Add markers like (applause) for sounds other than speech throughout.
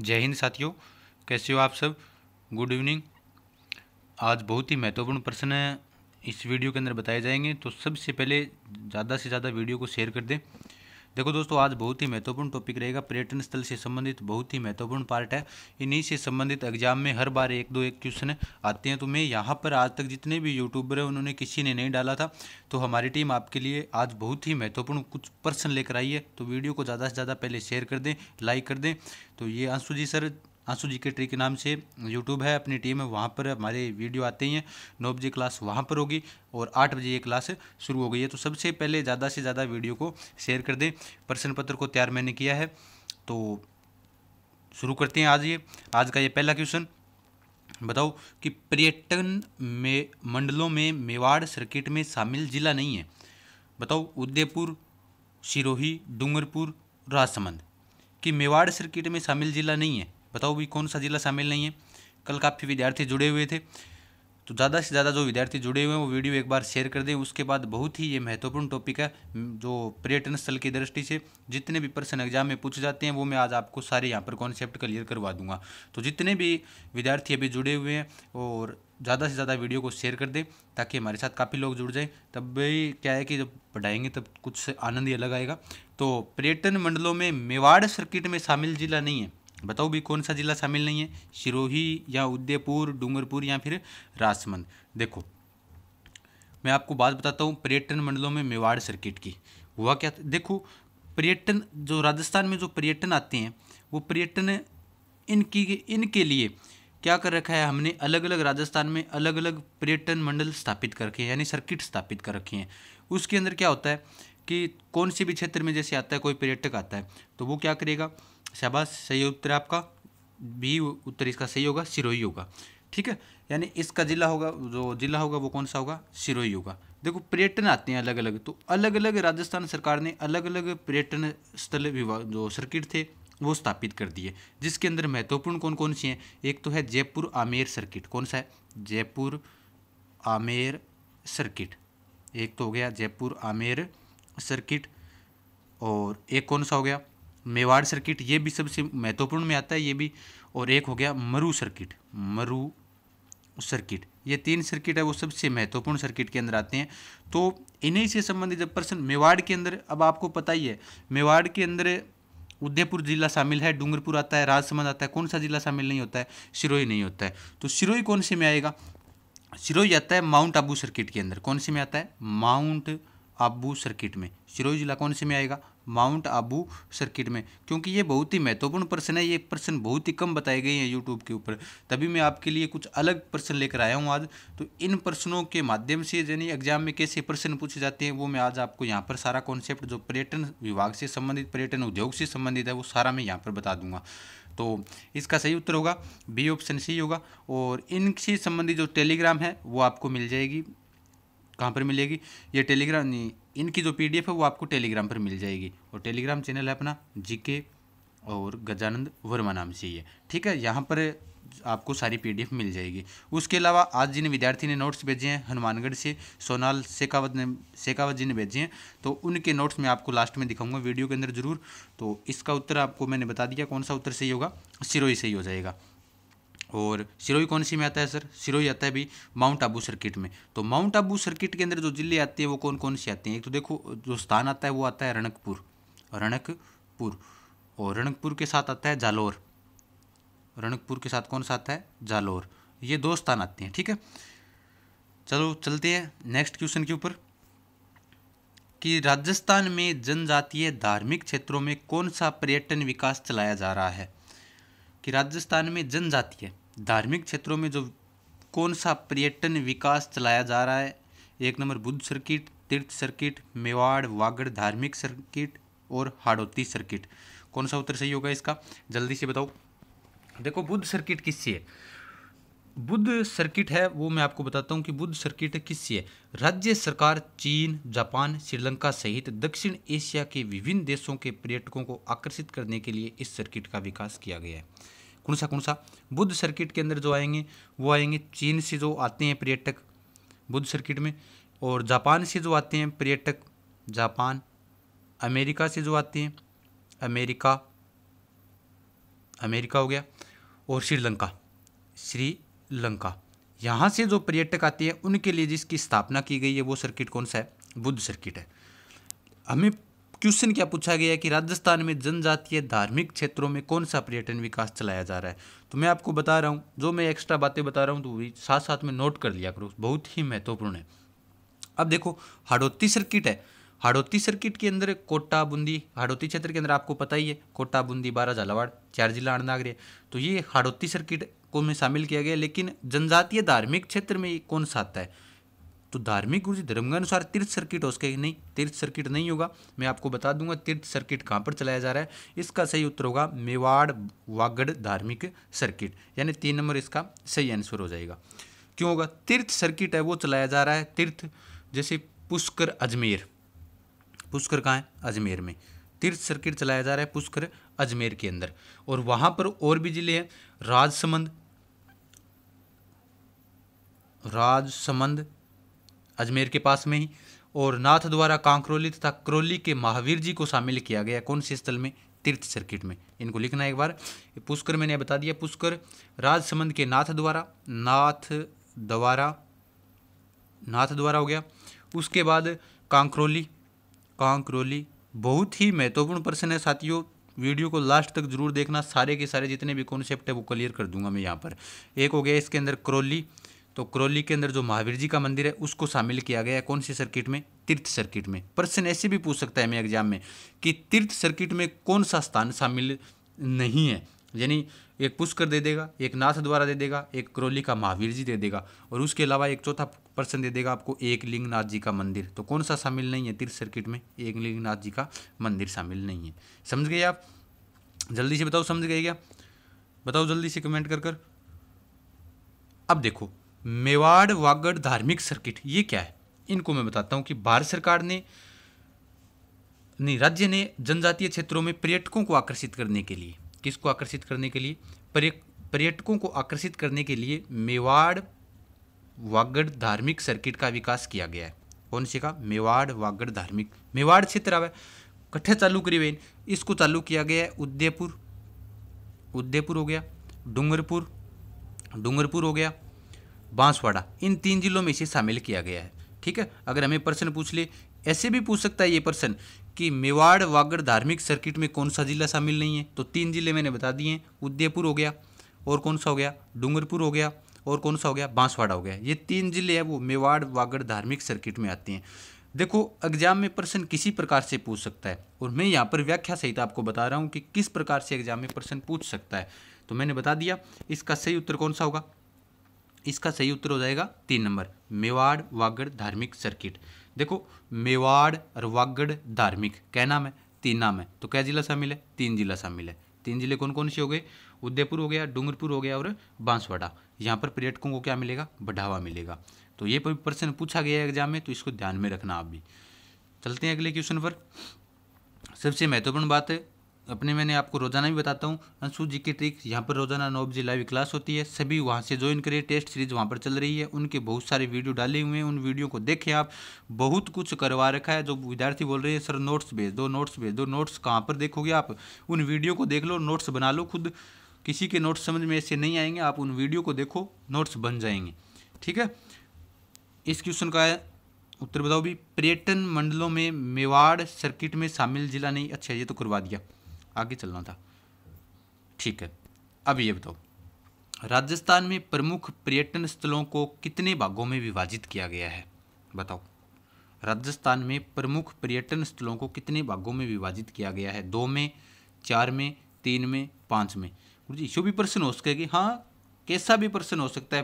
जय हिंद साथियों कैसे हो आप सब गुड इवनिंग आज बहुत ही महत्वपूर्ण प्रश्न है इस वीडियो के अंदर बताए जाएंगे तो सबसे पहले ज़्यादा से ज़्यादा वीडियो को शेयर कर दें देखो दोस्तों आज बहुत ही महत्वपूर्ण टॉपिक रहेगा पर्यटन स्थल से संबंधित बहुत ही महत्वपूर्ण पार्ट है इन्हीं से संबंधित एग्जाम में हर बार एक दो एक क्वेश्चन आते हैं तो मैं यहाँ पर आज तक जितने भी यूट्यूबर हैं उन्होंने किसी ने नहीं डाला था तो हमारी टीम आपके लिए आज बहुत ही महत्वपूर्ण कुछ प्रश्न लेकर आई है तो वीडियो को ज़्यादा से ज़्यादा पहले शेयर कर दें लाइक कर दें तो ये अंशु जी सर आंसू जी के ट्री के नाम से यूट्यूब है अपनी टीम है वहाँ पर हमारे वीडियो आते ही हैं नौ बजे क्लास वहाँ पर होगी और आठ बजे ये क्लास शुरू हो गई है तो सबसे पहले ज़्यादा से ज़्यादा वीडियो को शेयर कर दें प्रश्न पत्र को तैयार मैंने किया है तो शुरू करते हैं आज ये आज का ये पहला क्वेश्चन बताओ कि पर्यटन में मंडलों में मेवाड़ सर्किट में शामिल जिला नहीं है बताओ उदयपुर सिरोही डूंगरपुर राजसमंद कि मेवाड़ सर्किट में शामिल जिला नहीं है बताओ भी कौन सा जिला शामिल नहीं है कल काफ़ी विद्यार्थी जुड़े हुए थे तो ज़्यादा से ज़्यादा जो विद्यार्थी जुड़े हुए हैं वो वीडियो एक बार शेयर कर दें उसके बाद बहुत ही ये महत्वपूर्ण टॉपिक है जो पर्यटन स्थल की दृष्टि से जितने भी प्रश्न एग्जाम में पूछे जाते हैं वो मैं आज आपको सारे यहाँ पर कॉन्सेप्ट क्लियर करवा दूंगा तो जितने भी विद्यार्थी अभी जुड़े हुए हैं और ज़्यादा से ज़्यादा वीडियो को शेयर कर दें ताकि हमारे साथ काफ़ी लोग जुड़ जाएँ तब भी क्या है कि जब पढ़ाएंगे तब कुछ आनंद ही अलग आएगा तो पर्यटन मंडलों में मेवाड़ सर्किट में शामिल जिला नहीं है बताओ भी कौन सा ज़िला शामिल नहीं है सिरोही या उदयपुर डूंगरपुर या फिर राजसमंद देखो मैं आपको बात बताता हूँ पर्यटन मंडलों में मेवाड़ सर्किट की हुआ क्या देखो पर्यटन जो राजस्थान में जो पर्यटन आते हैं वो पर्यटन इनकी इनके लिए क्या कर रखा है हमने अलग अलग राजस्थान में अलग अलग पर्यटन मंडल स्थापित कर रखे हैं यानी सर्किट स्थापित कर रखे हैं उसके अंदर क्या होता है कि कौन से भी क्षेत्र में जैसे आता है कोई पर्यटक आता है तो वो क्या करेगा शाबाश सही उत्तर आपका बी उत्तर इसका सही होगा सिरोही होगा ठीक है यानी इसका जिला होगा जो जिला होगा वो कौन सा होगा सिरोही होगा देखो पर्यटन आते हैं अलग अलग तो अलग अलग राजस्थान सरकार ने अलग अलग पर्यटन स्थल विभाग जो सर्किट थे वो स्थापित कर दिए जिसके अंदर महत्वपूर्ण कौन कौन सी हैं एक तो है जयपुर आमेर सर्किट कौन सा है जयपुर आमेर सर्किट एक तो हो गया जयपुर आमेर सर्किट और एक कौन सा हो गया मेवाड़ सर्किट ये भी सबसे महत्वपूर्ण में आता है ये भी और एक हो गया मरु सर्किट मरु सर्किट ये तीन सर्किट है वो सबसे महत्वपूर्ण सर्किट के अंदर आते हैं तो इन्हीं से संबंधित जब प्रश्न मेवाड़ के अंदर अब आपको पता ही है मेवाड़ के अंदर उदयपुर जिला शामिल है डूंगरपुर आता है राजसमंद आता है कौन सा जिला शामिल नहीं होता है सिरोही नहीं होता है तो सिरोही कौन से में आएगा सिरोही आता है माउंट आबू सर्किट के अंदर कौन से में आता है माउंट आबू सर्किट में सिरोही जिला कौन से में आएगा माउंट आबू सर्किट में क्योंकि ये बहुत ही महत्वपूर्ण प्रश्न है ये प्रश्न बहुत ही कम बताए गए हैं यूट्यूब के ऊपर तभी मैं आपके लिए कुछ अलग प्रश्न लेकर आया हूँ आज तो इन प्रश्नों के माध्यम से यानी एग्जाम में कैसे प्रश्न पूछे जाते हैं वो मैं आज आपको यहाँ पर सारा कॉन्सेप्ट जो पर्यटन विभाग से संबंधित पर्यटन उद्योग से संबंधित है वो सारा मैं यहाँ पर बता दूंगा तो इसका सही उत्तर होगा बी ऑप्शन सी होगा और इनसे संबंधित जो टेलीग्राम है वो आपको मिल जाएगी कहाँ पर मिलेगी ये टेलीग्राम नहीं इनकी जो पी है वो आपको टेलीग्राम पर मिल जाएगी और टेलीग्राम चैनल है अपना जीके और गजानंद वर्मा नाम से ही है ठीक है यहाँ पर आपको सारी पीडीएफ मिल जाएगी उसके अलावा आज जिन विद्यार्थी ने नोट्स भेजे हैं हनुमानगढ़ से सोनाल शेखावत ने शेखावत जी ने भेजे हैं तो उनके नोट्स मैं आपको लास्ट में दिखाऊंगा वीडियो के अंदर जरूर तो इसका उत्तर आपको मैंने बता दिया कौन सा उत्तर सही होगा सिरोही सही हो जाएगा और सिरोही कौन सी में आता है सर सिरोही आता है भी माउंट आबू सर्किट में तो माउंट आबू सर्किट के अंदर जो जिले आते हैं वो कौन कौन से आते हैं एक तो देखो जो स्थान आता है वो आता है रणकपुर रणकपुर और रणकपुर के साथ आता है जालोर रणकपुर के साथ कौन सा आता है जालोर ये दो स्थान आते हैं ठीक है चलो चलते हैं नेक्स्ट क्वेश्चन के ऊपर कि राजस्थान में जनजातीय धार्मिक क्षेत्रों में कौन सा पर्यटन विकास चलाया जा रहा है कि राजस्थान में जनजातीय धार्मिक क्षेत्रों में जो कौन सा पर्यटन विकास चलाया जा रहा है एक नंबर बुद्ध सर्किट तीर्थ सर्किट मेवाड़ वागड़ धार्मिक सर्किट और हाड़ौती सर्किट कौन सा उत्तर सही होगा इसका जल्दी से बताओ देखो बुद्ध सर्किट किससे है बुद्ध सर्किट है वो मैं आपको बताता हूँ कि बुद्ध सर्किट किससे है राज्य सरकार चीन जापान श्रीलंका सहित दक्षिण एशिया के विभिन्न देशों के पर्यटकों को आकर्षित करने के लिए इस सर्किट का विकास किया गया है कौन सा कौन सा बुद्ध सर्किट के अंदर जो आएंगे वो आएंगे चीन से जो आते हैं पर्यटक बुद्ध सर्किट में और जापान से जो आते हैं पर्यटक जापान अमेरिका से जो आते हैं अमेरिका अमेरिका हो गया और श्रीलंका श्रीलंका यहाँ से जो पर्यटक आते हैं उनके लिए जिसकी स्थापना की गई है वो सर्किट कौन सा है बुद्ध सर्किट है हमें क्वेश्चन क्या पूछा गया कि राजस्थान में जनजातीय धार्मिक क्षेत्रों में कौन सा पर्यटन विकास चलाया जा रहा है तो मैं आपको बता रहा हूँ जो मैं एक्स्ट्रा बातें बता रहा हूँ तो भी साथ साथ में नोट कर लिया करो बहुत ही महत्वपूर्ण है अब देखो हाड़ोती सर्किट है हाड़ोती सर्किट के अंदर कोटा बूंदी हाड़ोती क्षेत्र के अंदर आपको पता ही है कोटा बूंदी बारह झालावाड़ चार जिला अणनागरे तो ये हाड़ोती सर्किट को में शामिल किया गया लेकिन जनजातीय धार्मिक क्षेत्र में ये कौन सा आता है तो धार्मिक गुरु जी धर्म के अनुसार तीर्थ सर्किट हो सके नहीं तीर्थ सर्किट नहीं होगा मैं आपको बता दूंगा तीर्थ सर्किट कहाँ पर चलाया जा रहा है इसका सही उत्तर होगा मेवाड़ वागड़ धार्मिक सर्किट यानी तीन नंबर इसका सही आंसर हो जाएगा क्यों होगा तीर्थ सर्किट है वो चलाया जा रहा है तीर्थ जैसे पुष्कर अजमेर पुष्कर कहाँ है अजमेर में तीर्थ सर्किट चलाया जा रहा है पुष्कर अजमेर के अंदर और वहाँ पर और भी जिले हैं राजसमंद राजसमंद अजमेर के पास में ही और नाथ द्वारा कांकरोली तथा क्रोली के महावीर जी को शामिल किया गया कौन से स्थल में तीर्थ सर्किट में इनको लिखना है एक बार पुष्कर मैंने बता दिया पुष्कर राजसमंद के नाथ द्वारा नाथ द्वारा नाथ द्वारा हो गया उसके बाद कांकरोली कांकरोली बहुत ही महत्वपूर्ण प्रश्न है साथियों वीडियो को लास्ट तक जरूर देखना सारे के सारे जितने भी कॉन्सेप्ट है वो क्लियर कर दूंगा मैं यहाँ पर एक हो गया इसके अंदर क्रोली तो करौली के अंदर जो महावीर जी का मंदिर है उसको शामिल किया गया है कौन सी सर्किट में तीर्थ सर्किट में प्रश्न ऐसे भी पूछ सकता है मैं एग्जाम में कि तीर्थ सर्किट में कौन सा स्थान शामिल नहीं है यानी एक पुष्कर दे देगा एक नाथ द्वारा दे देगा एक करौली का महावीर जी दे देगा और उसके अलावा एक चौथा प्रश्न दे देगा आपको एक लिंगनाथ जी का मंदिर तो कौन सा शामिल नहीं है तीर्थ सर्किट में एक लिंगनाथ जी का मंदिर शामिल नहीं है समझ गए आप जल्दी से बताओ समझ गए क्या बताओ जल्दी से कमेंट कर कर अब देखो मेवाड़ वागड़ धार्मिक सर्किट ये क्या है इनको मैं बताता हूँ कि भारत सरकार ने नहीं राज्य ने जनजातीय क्षेत्रों में पर्यटकों को आकर्षित करने के लिए किसको आकर्षित करने के लिए पर्यटकों को आकर्षित करने के लिए मेवाड़ वागड़ धार्मिक सर्किट का विकास किया गया है कौन से का मेवाड़ वागड़ धार्मिक मेवाड़ क्षेत्र आवे कट्ठे चालू करी वेन इसको चालू किया गया है उदयपुर उदयपुर हो गया डूंगरपुर डूंगरपुर हो गया बांसवाड़ा इन तीन जिलों में इसे शामिल किया गया है ठीक है अगर हमें प्रश्न पूछ ले ऐसे भी पूछ सकता है ये प्रश्न कि मेवाड़ वागड़ धार्मिक सर्किट में कौन सा जिला शामिल नहीं है तो तीन जिले मैंने बता दिए हैं उदयपुर हो गया और कौन सा हो गया डूंगरपुर हो गया और कौन सा हो गया बांसवाड़ा हो गया ये तीन जिले हैं वो मेवाड़ वागड़ धार्मिक सर्किट में आते हैं देखो एग्जाम में प्रश्न किसी प्रकार से पूछ सकता है और मैं यहाँ पर व्याख्या सहित आपको बता रहा हूँ कि किस प्रकार से एग्जाम में प्रश्न पूछ सकता है तो मैंने बता दिया इसका सही उत्तर कौन सा होगा इसका सही उत्तर हो जाएगा तीन नंबर मेवाड़ वागड़ धार्मिक सर्किट देखो मेवाड़ और वागड़ धार्मिक क्या नाम है तीन नाम है तो क्या जिला शामिल है तीन जिला शामिल है तीन जिले कौन कौन से हो गए उदयपुर हो गया डूंगरपुर हो गया और बांसवाड़ा यहाँ पर पर्यटकों को क्या मिलेगा बढ़ावा मिलेगा तो ये प्रश्न पूछा गया है एग्जाम में तो इसको ध्यान में रखना आप भी चलते हैं अगले क्वेश्चन पर सबसे महत्वपूर्ण बात है अपने मैंने आपको रोजाना भी बताता हूँ अंशु जी की ट्रिक यहाँ पर रोजाना नौ बजे लाइव क्लास होती है सभी वहाँ से ज्वाइन करिए टेस्ट सीरीज वहाँ पर चल रही है उनके बहुत सारे वीडियो डाले हुए हैं उन वीडियो को देखें आप बहुत कुछ करवा रखा है जो विद्यार्थी बोल रहे हैं सर नोट्स भेज दो नोट्स भेज दो नोट्स कहाँ पर देखोगे आप उन वीडियो को देख लो नोट्स बना लो खुद किसी के नोट्स समझ में ऐसे नहीं आएंगे आप उन वीडियो को देखो नोट्स बन जाएंगे ठीक है इस क्वेश्चन का उत्तर बताओ भी पर्यटन मंडलों में मेवाड़ सर्किट में शामिल जिला नहीं अच्छा ये तो करवा दिया आगे चलना था ठीक है अब ये बताओ राजस्थान में प्रमुख पर्यटन स्थलों को कितने भागों में विभाजित किया गया है बताओ राजस्थान में प्रमुख पर्यटन स्थलों को कितने भागों में विभाजित किया गया है दो में चार में तीन में पाँच में गुरु जी शो भी प्रश्न हो सके हाँ कैसा भी प्रश्न हो सकता है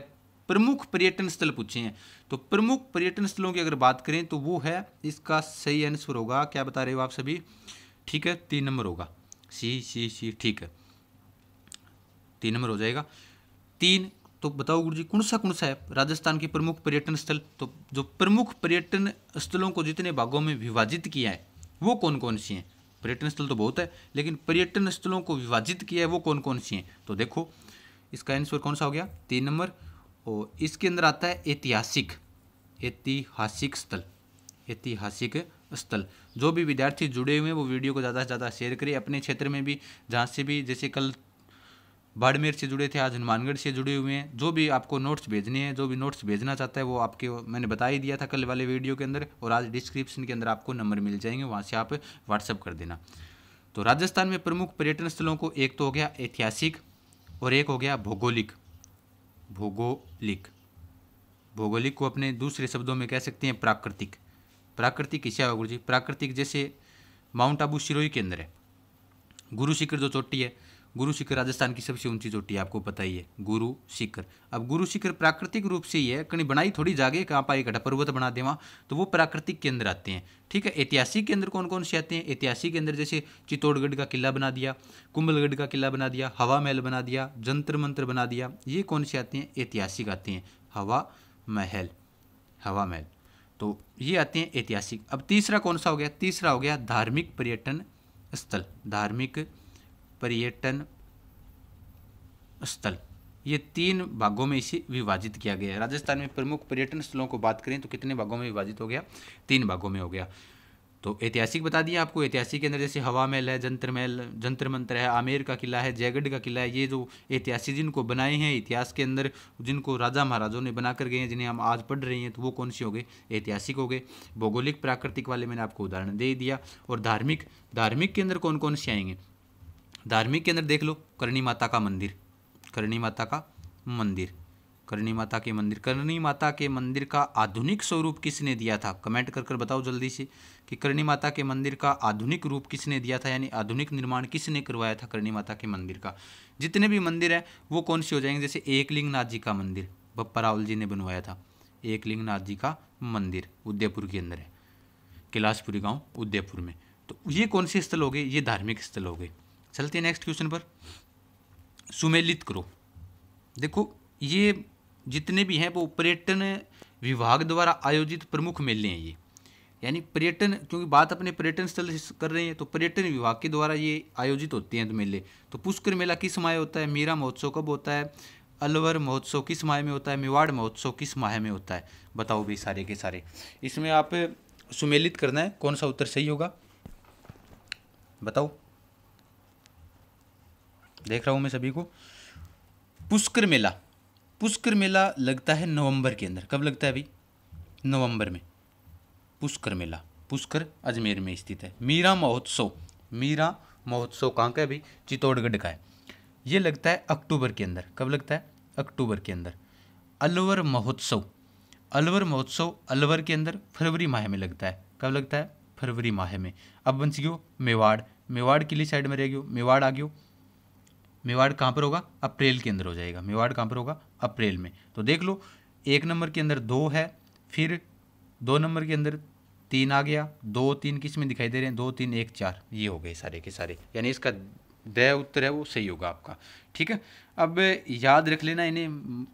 प्रमुख पर्यटन स्थल पूछे हैं तो प्रमुख पर्यटन स्थलों की अगर बात करें तो वो है इसका सही आंसर होगा क्या बता रहे हो आप सभी ठीक है तीन नंबर होगा सी सी सी ठीक है तीन नंबर हो जाएगा तीन तो बताओ गुरु जी कौन सा कौन सा है राजस्थान के प्रमुख पर्यटन स्थल तो जो प्रमुख पर्यटन स्थलों को जितने भागों में विभाजित किया है वो कौन कौन सी हैं पर्यटन स्थल तो बहुत है लेकिन पर्यटन स्थलों को विभाजित किया है वो कौन कौन सी हैं तो देखो इसका आंसर कौन सा हो गया तीन नंबर और इसके अंदर आता है ऐतिहासिक ऐतिहासिक स्थल ऐतिहासिक स्थल जो भी विद्यार्थी जुड़े हुए हैं वो वीडियो को ज़्यादा से ज़्यादा शेयर करें अपने क्षेत्र में भी जहाँ से भी जैसे कल बाड़मेर से जुड़े थे आज हनुमानगढ़ से जुड़े हुए हैं जो भी आपको नोट्स भेजने हैं जो भी नोट्स भेजना चाहता है वो आपके मैंने बता ही दिया था कल वाले वीडियो के अंदर और आज डिस्क्रिप्शन के अंदर आपको नंबर मिल जाएंगे वहाँ से आप व्हाट्सअप कर देना तो राजस्थान में प्रमुख पर्यटन स्थलों को एक तो हो गया ऐतिहासिक और एक हो गया भौगोलिक भौगोलिक भौगोलिक को अपने दूसरे शब्दों में कह सकते हैं प्राकृतिक प्राकृतिक ही सेवा गुरु जी प्राकृतिक जैसे माउंट आबू सिरोही के अंदर है गुरु शिखर जो चोटी है गुरु शिखर राजस्थान की सबसे ऊंची चोटी है आपको पता ही है गुरु शिखर अब गुरु शिखर प्राकृतिक रूप से ही है कहीं बनाई थोड़ी जागे कहाँ पाई कटा पर्वत बना दे वहाँ तो वो प्राकृतिक केंद्र आते हैं ठीक है ऐतिहासिक केंद्र कौन कौन से आते हैं ऐतिहासिक केंद्र जैसे चित्तौड़गढ़ का किला बना दिया कुंभलगढ़ का किला बना दिया हवा महल बना दिया जंतर मंत्र बना दिया ये कौन से आते हैं ऐतिहासिक आते हैं हवा महल हवा महल तो ये आते हैं ऐतिहासिक अब तीसरा कौन सा हो गया तीसरा हो गया धार्मिक पर्यटन स्थल धार्मिक पर्यटन स्थल ये तीन भागों में इसे विभाजित किया गया है राजस्थान में प्रमुख पर्यटन स्थलों को बात करें तो कितने भागों में विभाजित हो गया तीन भागों में हो गया तो ऐतिहासिक बता दिए आपको ऐतिहासिक के अंदर जैसे हवा महल है जंतर महल जंतर मंत्र है आमेर का किला है जयगढ़ का किला है ये जो ऐतिहासिक जिनको बनाए हैं इतिहास के अंदर जिनको राजा महाराजों ने बना कर गए हैं जिन्हें हम आज पढ़ रहे हैं तो वो कौन से हो गए ऐतिहासिक हो गए भौगोलिक प्राकृतिक वाले मैंने आपको उदाहरण दे दिया और धार्मिक धार्मिक के अंदर कौन कौन से आएंगे धार्मिक के अंदर देख लो करणी माता का मंदिर करणी माता का मंदिर करणी माता के मंदिर करणी माता के मंदिर का आधुनिक स्वरूप किसने दिया था कमेंट कर कर बताओ जल्दी से कि करणी माता के मंदिर का आधुनिक रूप किसने दिया था यानी आधुनिक निर्माण किसने करवाया था करणी माता के मंदिर का जितने भी मंदिर हैं वो कौन से हो जाएंगे जैसे एकलिंगनाथ जी का मंदिर बप्पा रावल जी ने बनवाया था एकलिंगनाथ जी का मंदिर उदयपुर के अंदर है कैलाशपुरी गाँव उदयपुर में तो ये कौन से स्थल हो गए ये धार्मिक स्थल हो गए चलते हैं नेक्स्ट क्वेश्चन पर सुमेलित करो देखो ये जितने भी हैं वो पर्यटन विभाग द्वारा आयोजित प्रमुख मेले हैं ये यानी पर्यटन क्योंकि बात अपने पर्यटन स्थल से कर रहे हैं तो पर्यटन विभाग के द्वारा ये आयोजित होते हैं तो मेले तो पुष्कर मेला किस माह होता है मीरा महोत्सव कब होता है अलवर महोत्सव किस माह में होता है मेवाड़ महोत्सव किस माह में होता है बताओ भाई सारे के सारे इसमें आप सुमेलित करना है कौन सा उत्तर सही होगा बताओ देख रहा हूँ मैं सभी को पुष्कर मेला पुष्कर मेला लगता है नवंबर के अंदर कब लगता है भाई नवंबर में पुष्कर मेला पुष्कर अजमेर में स्थित है मीरा महोत्सव मीरा महोत्सव कहाँ का है भाई चित्तौड़गढ़ का है ये लगता है अक्टूबर के अंदर कब लगता है अक्टूबर के अंदर अलवर महोत्सव अलवर महोत्सव अलवर के अंदर फरवरी माह में लगता है कब लगता है फरवरी माह में अब बन सको मेवाड़ मेवाड़ किली साइड में रह गयो मेवाड़ आ गयो मेवाड़ कहाँ पर होगा अप्रैल के अंदर हो जाएगा मेवाड़ कहाँ पर होगा अप्रैल में तो देख लो एक नंबर के अंदर दो है फिर दो नंबर के अंदर तीन आ गया दो तीन किस में दिखाई दे रहे हैं दो तीन एक चार ये हो गए सारे के सारे यानी इसका दय उत्तर है वो सही होगा आपका ठीक है अब याद रख लेना इन्हें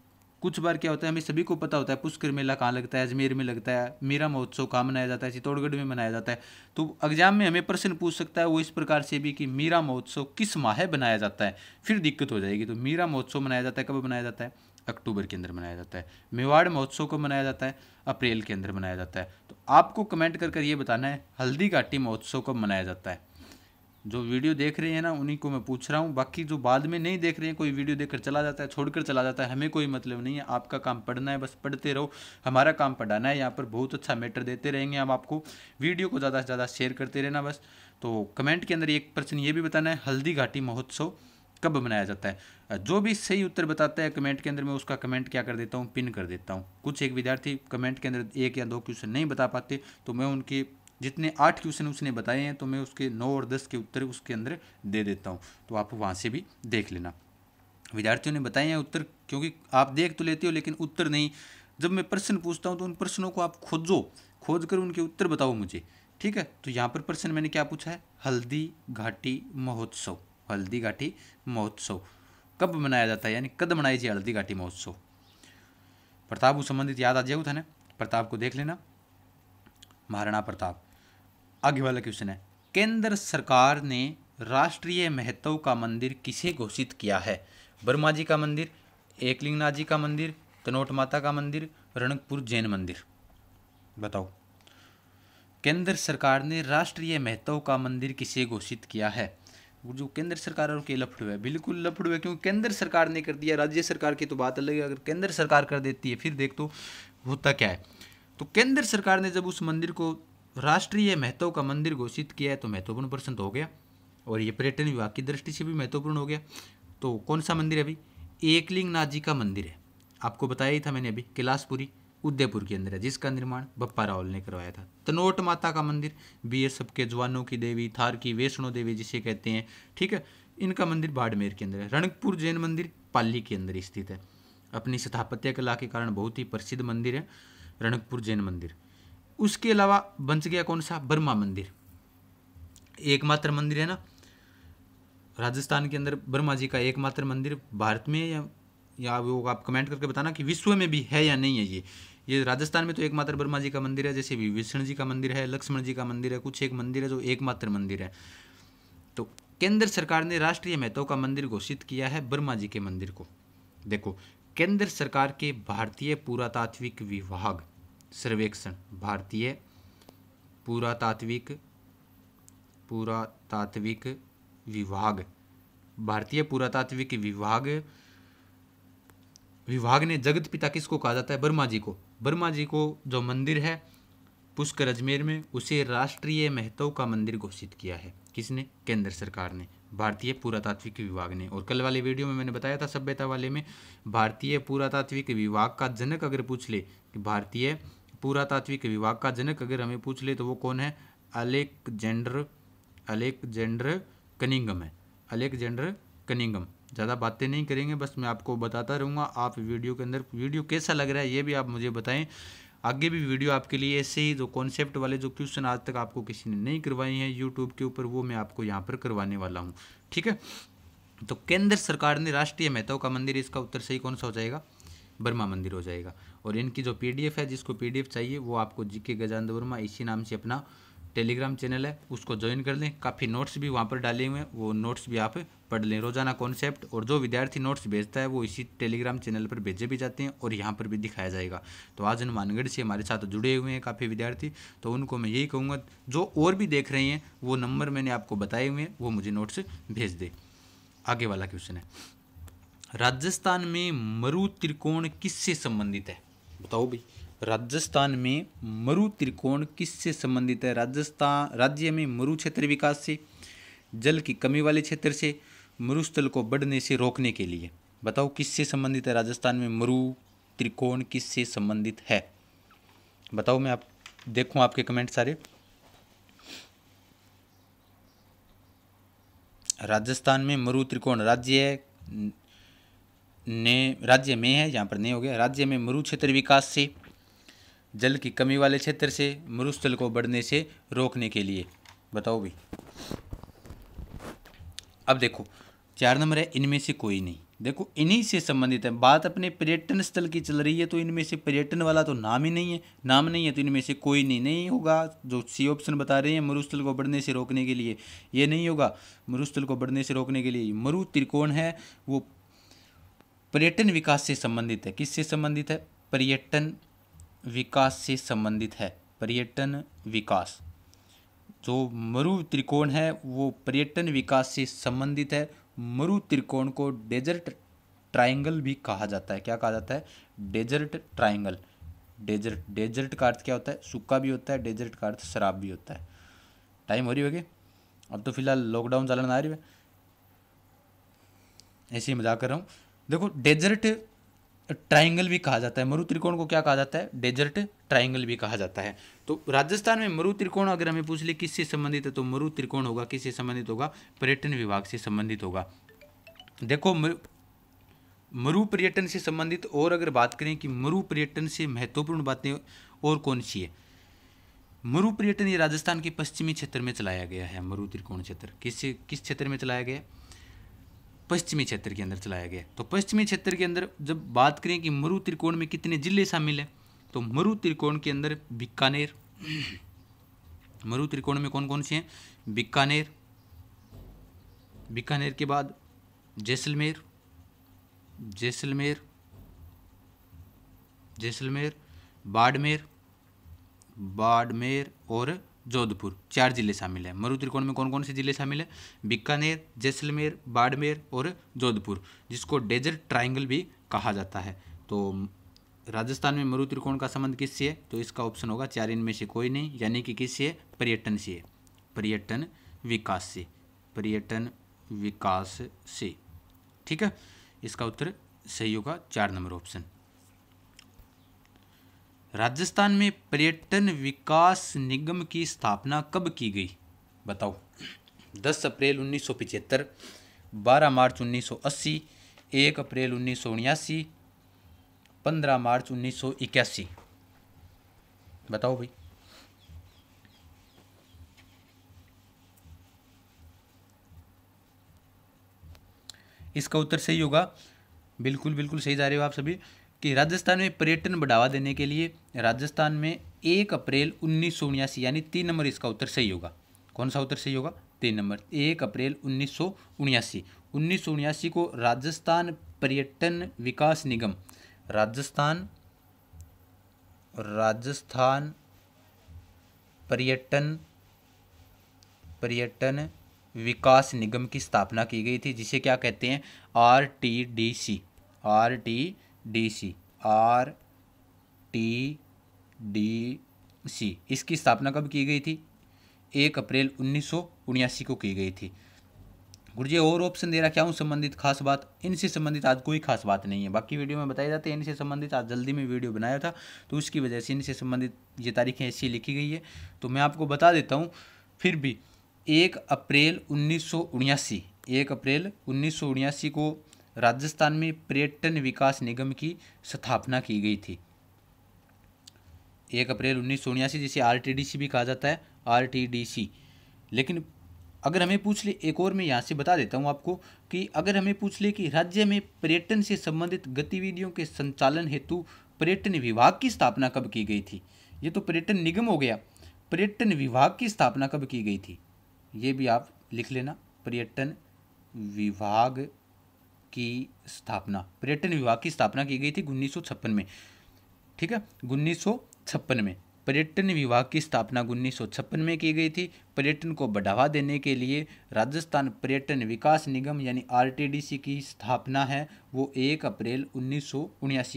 कुछ बार क्या होता है हमें सभी को पता होता है पुष्कर मेला कहाँ लगता है अजमेर में लगता है मीरा महोत्सव कहाँ मनाया जाता है चित्तौड़गढ़ में मनाया जाता है तो एग्जाम में हमें प्रश्न पूछ सकता है वो इस प्रकार से भी कि मीरा महोत्सव किस माह बनाया जाता है फिर दिक्कत हो जाएगी तो मीरा महोत्सव मनाया जाता है कब मनाया जाता है अक्टूबर के अंदर मनाया जाता है मेवाड़ महोत्सव को मनाया जाता है अप्रैल के अंदर मनाया जाता है तो आपको कमेंट कर कर ये बताना है हल्दी घाटी महोत्सव कब मनाया जाता है जो वीडियो देख रहे हैं ना उन्हीं को मैं पूछ रहा हूँ बाकी जो बाद में नहीं देख रहे हैं कोई वीडियो देखकर चला जाता है छोड़कर चला जाता है हमें कोई मतलब नहीं है आपका काम पढ़ना है बस पढ़ते रहो हमारा काम पढ़ाना है यहाँ पर बहुत अच्छा मैटर देते रहेंगे हम आपको वीडियो को ज़्यादा से ज़्यादा शेयर करते रहना बस तो कमेंट के अंदर एक प्रश्न ये भी बताना है हल्दी घाटी महोत्सव कब मनाया जाता है जो भी सही उत्तर बताता है कमेंट के अंदर मैं उसका कमेंट क्या कर देता हूँ पिन कर देता हूँ कुछ एक विद्यार्थी कमेंट के अंदर एक या दो क्वेश्चन नहीं बता पाते तो मैं उनके जितने आठ क्वेश्चन उसने बताए हैं तो मैं उसके नौ और दस के उत्तर उसके अंदर दे देता हूँ तो आप वहाँ से भी देख लेना विद्यार्थियों ने बताए हैं उत्तर क्योंकि आप देख तो लेते हो लेकिन उत्तर नहीं जब मैं प्रश्न पूछता हूँ तो उन प्रश्नों को आप खोजो खोज कर उनके उत्तर बताओ मुझे ठीक है तो यहाँ पर प्रश्न मैंने क्या पूछा है हल्दी घाटी महोत्सव हल्दी घाटी महोत्सव कब मनाया जाता है यानी कद मनाई जाए हल्दी घाटी महोत्सव प्रताप को संबंधित याद आ जाए था प्रताप को देख लेना महाराणा प्रताप आगे वाला क्वेश्चन है केंद्र सरकार ने राष्ट्रीय महत्व का मंदिर किसे घोषित किया है बर्मा जी का मंदिर एकलिंगनाथ जी का मंदिर तनोट माता का मंदिर रणकपुर जैन मंदिर बताओ केंद्र सरकार ने राष्ट्रीय महत्व का मंदिर किसे घोषित किया है जो केंद्र सरकार और के लफड़ हुआ है बिल्कुल लफड़ हुआ है क्योंकि केंद्र सरकार ने कर दिया राज्य सरकार की तो बात अलग है अगर केंद्र सरकार कर देती है फिर देख तो होता क्या है तो केंद्र सरकार ने जब उस मंदिर को राष्ट्रीय महत्व का मंदिर घोषित किया है तो महत्वपूर्ण प्रश्न तो हो गया और ये पर्यटन विभाग की दृष्टि से भी महत्वपूर्ण हो गया तो कौन सा मंदिर है अभी नाथ जी का मंदिर है आपको बताया ही था मैंने अभी कैलाशपुरी उदयपुर के अंदर है जिसका निर्माण बप्पा रावल ने करवाया था तनोट माता का मंदिर बीएसएफ के जवानों की देवी थार की वैष्णो देवी जिसे कहते हैं ठीक है इनका मंदिर बाड़मेर के अंदर है रणकपुर जैन मंदिर पाली के अंदर स्थित है अपनी स्थापत्य कला के कारण बहुत ही प्रसिद्ध मंदिर है रणकपुर जैन मंदिर उसके अलावा बच गया कौन सा बर्मा मंदिर एकमात्र मंदिर है ना राजस्थान के अंदर बर्मा जी का एकमात्र मंदिर भारत में या या वो आप कमेंट करके बताना कि विश्व में भी है या नहीं है ये ये राजस्थान में तो एकमात्र ब्रह्मा जी का मंदिर है जैसे विभीषण जी का मंदिर है लक्ष्मण जी का मंदिर है कुछ एक मंदिर है जो एकमात्र मंदिर है तो केंद्र सरकार ने राष्ट्रीय महत्व का मंदिर घोषित किया है ब्रह्मा जी के मंदिर को देखो केंद्र सरकार के भारतीय पुरातात्विक विभाग सर्वेक्षण भारतीय पुरातात्विक पुरातात्विक विभाग भारतीय पुरातात्विक विभाग विभाग ने जगत पिता किसको कहा जाता है वर्मा जी को वर्मा जी को जो मंदिर है पुष्कर अजमेर में उसे राष्ट्रीय महत्व का मंदिर घोषित किया है किसने केंद्र सरकार ने भारतीय पुरातात्विक विभाग ने और कल वाले वीडियो में मैंने बताया था सभ्यता वाले में भारतीय पुरातात्विक विभाग का जनक अगर पूछ ले कि भारतीय पुरातात्विक विभाग का जनक अगर हमें पूछ ले तो वो कौन है अलेक्जेंडर अलेक्जेंडर कनिंगम है अलेक्जेंडर कनिंगम ज़्यादा बातें नहीं करेंगे बस मैं आपको बताता रहूँगा आप वीडियो के अंदर वीडियो कैसा लग रहा है ये भी आप मुझे बताएं आगे भी वीडियो आपके लिए ऐसे ही जो कॉन्सेप्ट वाले जो क्वेश्चन आज तक आपको किसी ने नहीं करवाए हैं यूट्यूब के ऊपर वो मैं आपको यहाँ पर करवाने वाला हूँ ठीक है तो केंद्र सरकार ने राष्ट्रीय महत्व का मंदिर इसका उत्तर सही कौन सा हो जाएगा बर्मा मंदिर हो जाएगा और इनकी जो पीडीएफ है जिसको पीडीएफ चाहिए वो आपको जी के गजानंद वर्मा इसी नाम से अपना टेलीग्राम चैनल है उसको ज्वाइन कर लें काफ़ी नोट्स भी वहाँ पर डाले हुए हैं वो नोट्स भी आप पढ़ लें रोजाना कॉन्सेप्ट और जो विद्यार्थी नोट्स भेजता है वो इसी टेलीग्राम चैनल पर भेजे भी जाते हैं और यहाँ पर भी दिखाया जाएगा तो आज हनुमानगढ़ से हमारे साथ जुड़े हुए हैं काफ़ी विद्यार्थी तो उनको मैं यही कहूँगा जो और भी देख रहे हैं वो नंबर मैंने आपको बताए हुए हैं वो मुझे नोट्स भेज दे आगे वाला क्वेश्चन है राजस्थान में मरु त्रिकोण किससे संबंधित है बताओ भाई राजस्थान में मरु त्रिकोण किससे संबंधित है राजस्थान राज्य में मरु क्षेत्र विकास से जल की कमी वाले क्षेत्र से मरुस्थल को बढ़ने से रोकने के लिए बताओ किससे संबंधित है राजस्थान में मरु त्रिकोण किससे संबंधित है बताओ मैं आप देखूं आपके कमेंट सारे राजस्थान में मरु त्रिकोण राज्य ने राज्य में है यहाँ पर नहीं हो गया राज्य में मरु क्षेत्र विकास से जल की कमी वाले क्षेत्र से मरुस्थल को बढ़ने से रोकने के लिए बताओ भाई अब देखो चार नंबर है इनमें से कोई नहीं देखो इन्हीं से संबंधित है बात अपने पर्यटन स्थल की चल रही है तो इनमें से पर्यटन वाला तो नाम ही नहीं है नाम नहीं है तो इनमें से कोई नहीं नहीं होगा जो सी ऑप्शन बता रहे हैं मरुस्थल को बढ़ने से रोकने के लिए ये नहीं होगा मरुस्थल को बढ़ने से रोकने के लिए मरु त्रिकोण है वो पर्यटन विकास से संबंधित है किससे संबंधित है पर्यटन विकास से संबंधित है पर्यटन विकास जो मरु त्रिकोण है वो पर्यटन विकास से संबंधित है मरु त्रिकोण को डेजर्ट ट्रायंगल भी कहा जाता है क्या कहा जाता है डेजर्ट ट्रायंगल डेजर्ट डेजर्ट का अर्थ क्या होता है सूखा भी होता है डेजर्ट का अर्थ शराब भी होता है टाइम हो रही होगी अब तो फिलहाल लॉकडाउन चलना आ रही है ऐसे ही मजाक कर रहा हूँ देखो डेजर्ट ट्राइंगल भी कहा जाता है मरु त्रिकोण को क्या कहा जाता है डेजर्ट ट्राइंगल भी कहा जाता है तो राजस्थान में मरु त्रिकोण अगर हमें पूछ ले किससे संबंधित है तो मरु त्रिकोण होगा किससे संबंधित होगा पर्यटन विभाग से संबंधित होगा देखो मरु पर्यटन से संबंधित और अगर बात करें कि मरु पर्यटन से महत्वपूर्ण बातें और कौन सी है मरु पर्यटन ये राजस्थान के पश्चिमी क्षेत्र में चलाया गया है मरु त्रिकोण क्षेत्र किस किस क्षेत्र में चलाया गया है पश्चिमी क्षेत्र के अंदर चलाया गया तो पश्चिमी क्षेत्र के अंदर जब बात करें कि मरु त्रिकोण में कितने जिले शामिल हैं तो मरु त्रिकोण के अंदर बीकानेर मरु त्रिकोण में कौन कौन से हैं बीकानेर बीकानेर के बाद जैसलमेर जैसलमेर जैसलमेर बाड़मेर बाड़मेर और जोधपुर चार जिले शामिल हैं मरु त्रिकोण में कौन कौन से जिले शामिल हैं बीकानेर जैसलमेर बाड़मेर और जोधपुर जिसको डेजर्ट ट्राइंगल भी कहा जाता है तो राजस्थान में मरु त्रिकोण का संबंध किससे है तो इसका ऑप्शन होगा चार इनमें से कोई नहीं यानी कि किससे है पर्यटन से है पर्यटन विकास से पर्यटन विकास से ठीक है इसका उत्तर सही होगा चार नंबर ऑप्शन राजस्थान में पर्यटन विकास निगम की स्थापना कब की गई बताओ 10 अप्रैल उन्नीस सौ पिछहत्तर बारह मार्च उन्नीस सौ अस्सी एक अप्रैल उन्नीस सौ उन्यासी पंद्रह मार्च उन्नीस सौ इक्यासी बताओ भाई इसका उत्तर सही होगा बिल्कुल बिल्कुल सही जा रहे हो आप सभी कि राजस्थान में पर्यटन बढ़ावा देने के लिए राजस्थान में एक अप्रैल उन्नीस सौ उन्यासी यानी तीन नंबर इसका उत्तर सही होगा कौन सा उत्तर सही होगा तीन नंबर एक अप्रैल उन्नीस सौ उन्यासी उन्नीस सौ उन्यासी को राजस्थान पर्यटन विकास निगम राजस्थान राजस्थान पर्यटन पर्यटन विकास निगम की स्थापना की गई थी जिसे क्या कहते हैं R T D C R T D C R T D C इसकी स्थापना कब की गई थी एक अप्रैल उन्नीस को की गई थी गुरुजी और ऑप्शन दे रखा हूँ संबंधित खास बात इनसे संबंधित आज कोई खास बात नहीं है बाकी वीडियो में बताया जाता है इनसे संबंधित आज जल्दी में वीडियो बनाया था तो उसकी वजह से इनसे संबंधित ये तारीखें ऐसी लिखी गई है तो मैं आपको बता देता हूँ फिर भी एक अप्रैल उन्नीस एक अप्रैल उन्नीस को राजस्थान में पर्यटन विकास निगम की स्थापना की गई थी एक अप्रैल उन्नीस सौ उन्यासी जिसे आर भी कहा जाता है आर लेकिन अगर हमें पूछ ले एक और मैं यहाँ से बता देता हूँ आपको कि अगर हमें पूछ ले कि राज्य में पर्यटन से संबंधित गतिविधियों के संचालन हेतु पर्यटन विभाग की स्थापना कब की गई थी ये तो पर्यटन निगम हो गया पर्यटन विभाग की स्थापना कब की गई थी ये भी आप लिख लेना पर्यटन विभाग की स्थापना पर्यटन विभाग की स्थापना की गई थी उन्नीस में ठीक है उन्नीस में पर्यटन विभाग की स्थापना उन्नीस में की गई थी पर्यटन को बढ़ावा देने के लिए राजस्थान पर्यटन विकास निगम यानी आरटीडीसी की स्थापना है वो एक अप्रैल उन्नीस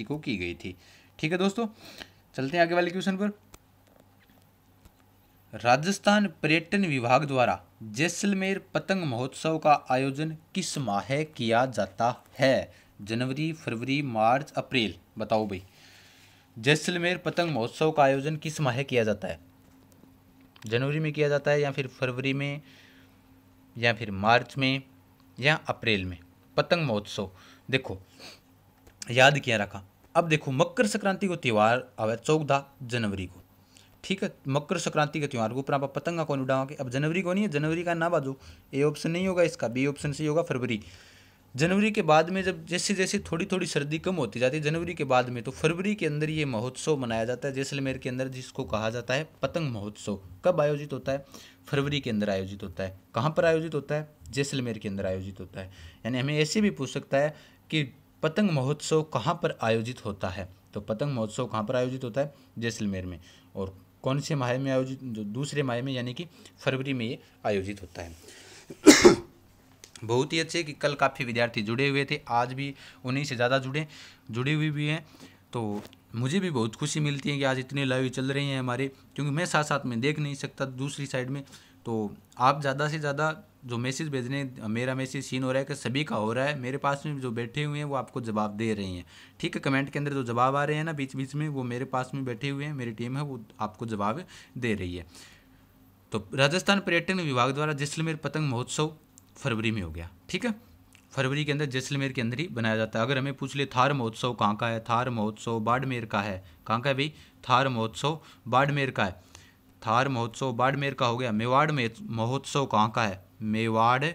को की गई थी ठीक है दोस्तों चलते हैं आगे वाले क्वेश्चन पर राजस्थान पर्यटन विभाग द्वारा जैसलमेर पतंग महोत्सव का आयोजन किस माह किया जाता है जनवरी फरवरी मार्च अप्रैल बताओ भाई जैसलमेर पतंग महोत्सव का आयोजन किस माह किया जाता है जनवरी में किया जाता है या फिर फरवरी में या फिर मार्च में या अप्रैल में पतंग महोत्सव देखो याद किया रखा अब देखो मकर संक्रांति को त्यौहार आवे चौदह जनवरी को ठीक है मकर संक्रांति के त्यौहार के ऊपर आप पतंगा कौन उड़ाओगे अब जनवरी को नहीं है जनवरी का ना बाजू ए ऑप्शन नहीं होगा इसका बी ऑप्शन सही होगा फरवरी जनवरी के बाद में जब जैसे जैसे थोड़ी थोड़ी सर्दी कम होती जाती है जनवरी के बाद में तो फरवरी के अंदर ये महोत्सव मनाया जाता है जैसलमेर के अंदर जिसको कहा जाता है पतंग महोत्सव कब आयोजित होता है फरवरी के अंदर आयोजित होता है कहाँ पर आयोजित होता है जैसलमेर के अंदर आयोजित होता है यानी हमें ऐसे भी पूछ सकता है कि पतंग महोत्सव कहाँ पर आयोजित होता है तो पतंग महोत्सव कहाँ पर आयोजित होता है जैसलमेर में और कौन से माह में आयोजित दूसरे माह में यानी कि फरवरी में ये आयोजित होता है (coughs) बहुत ही अच्छे कि कल काफ़ी विद्यार्थी जुड़े हुए थे आज भी उन्हीं से ज़्यादा जुड़े जुड़े हुए भी हैं तो मुझे भी बहुत खुशी मिलती है कि आज इतने लाइव चल रहे हैं हमारे क्योंकि मैं साथ साथ में देख नहीं सकता दूसरी साइड में तो आप ज़्यादा से ज़्यादा जो मैसेज भेजने मेरा मैसेज सीन हो रहा है कि सभी का हो रहा है मेरे पास में जो बैठे हुए हैं वो आपको जवाब दे रहे हैं ठीक है कमेंट के अंदर जो जवाब आ रहे हैं ना बीच बीच में वो मेरे पास में बैठे हुए हैं मेरी टीम है वो आपको जवाब दे रही है तो राजस्थान पर्यटन विभाग द्वारा जैसलमेर पतंग महोत्सव फरवरी में हो गया ठीक है फरवरी के अंदर जैसलमेर के अंदर ही बनाया जाता है अगर हमें पूछ ले थार महोत्सव कहाँ का है थार महोत्सव बाड़मेर का है कहाँ का है भाई थार महोत्सव बाड़मेर का है थार महोत्सव बाड़मेर का हो गया मेवाड़ में महोत्सव कहाँ का है मेवाड़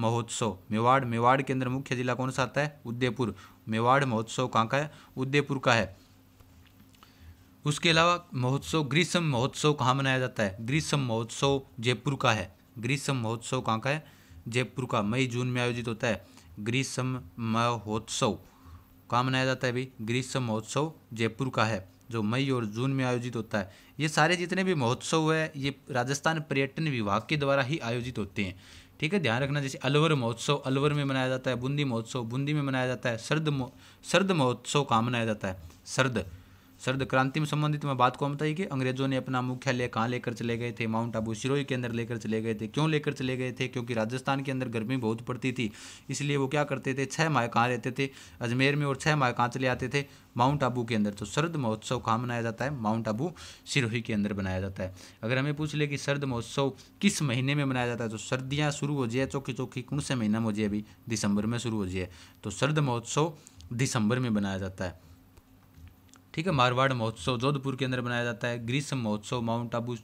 महोत्सव मेवाड़ मेवाड़ के अंदर मुख्य जिला कौन सा आता है उदयपुर मेवाड़ महोत्सव कहाँ का है उदयपुर का है उसके अलावा महोत्सव ग्रीष्म महोत्सव कहाँ मनाया जाता है ग्रीष्म महोत्सव जयपुर का है ग्रीष्म महोत्सव कहाँ का है जयपुर का मई जून में आयोजित होता है ग्रीष्म महोत्सव कहाँ मनाया जाता है भाई ग्रीष्म महोत्सव जयपुर का है जो मई और जून में आयोजित होता है ये सारे जितने भी महोत्सव है ये राजस्थान पर्यटन विभाग के द्वारा ही आयोजित होते हैं ठीक है ध्यान रखना जैसे अलवर महोत्सव अलवर में मनाया जाता है बूंदी महोत्सव बूंदी में मनाया जाता है सर्द सर्द महोत्सव कहाँ मनाया जाता है सर्द शरद क्रांति में संबंधित मैं बात को बताई कि अंग्रेजों ने अपना मुख्यालय कहाँ लेकर चले गए थे माउंट आबू सिरोही के अंदर लेकर चले गए थे क्यों लेकर चले गए थे क्योंकि राजस्थान के अंदर गर्मी बहुत पड़ती थी इसलिए वो क्या करते थे छः माह कहाँ रहते थे अजमेर में और छः माह कहाँ चले आते थे माउंट आबू के अंदर तो शरद महोत्सव कहाँ मनाया जाता है माउंट आबू सिरोही के अंदर मनाया जाता है अगर हमें पूछ ले कि शरद महोत्सव किस महीने में मनाया जाता है तो सर्दियाँ शुरू हो जाए चौकी चौकी कौन से महीना में हो जाए अभी दिसंबर में शुरू हो जाए तो शरद महोत्सव दिसंबर में मनाया जाता है ठीक है मारवाड़ महोत्सव जोधपुर के अंदर मनाया जाता है ग्रीष्म महोत्सव माउंट आबू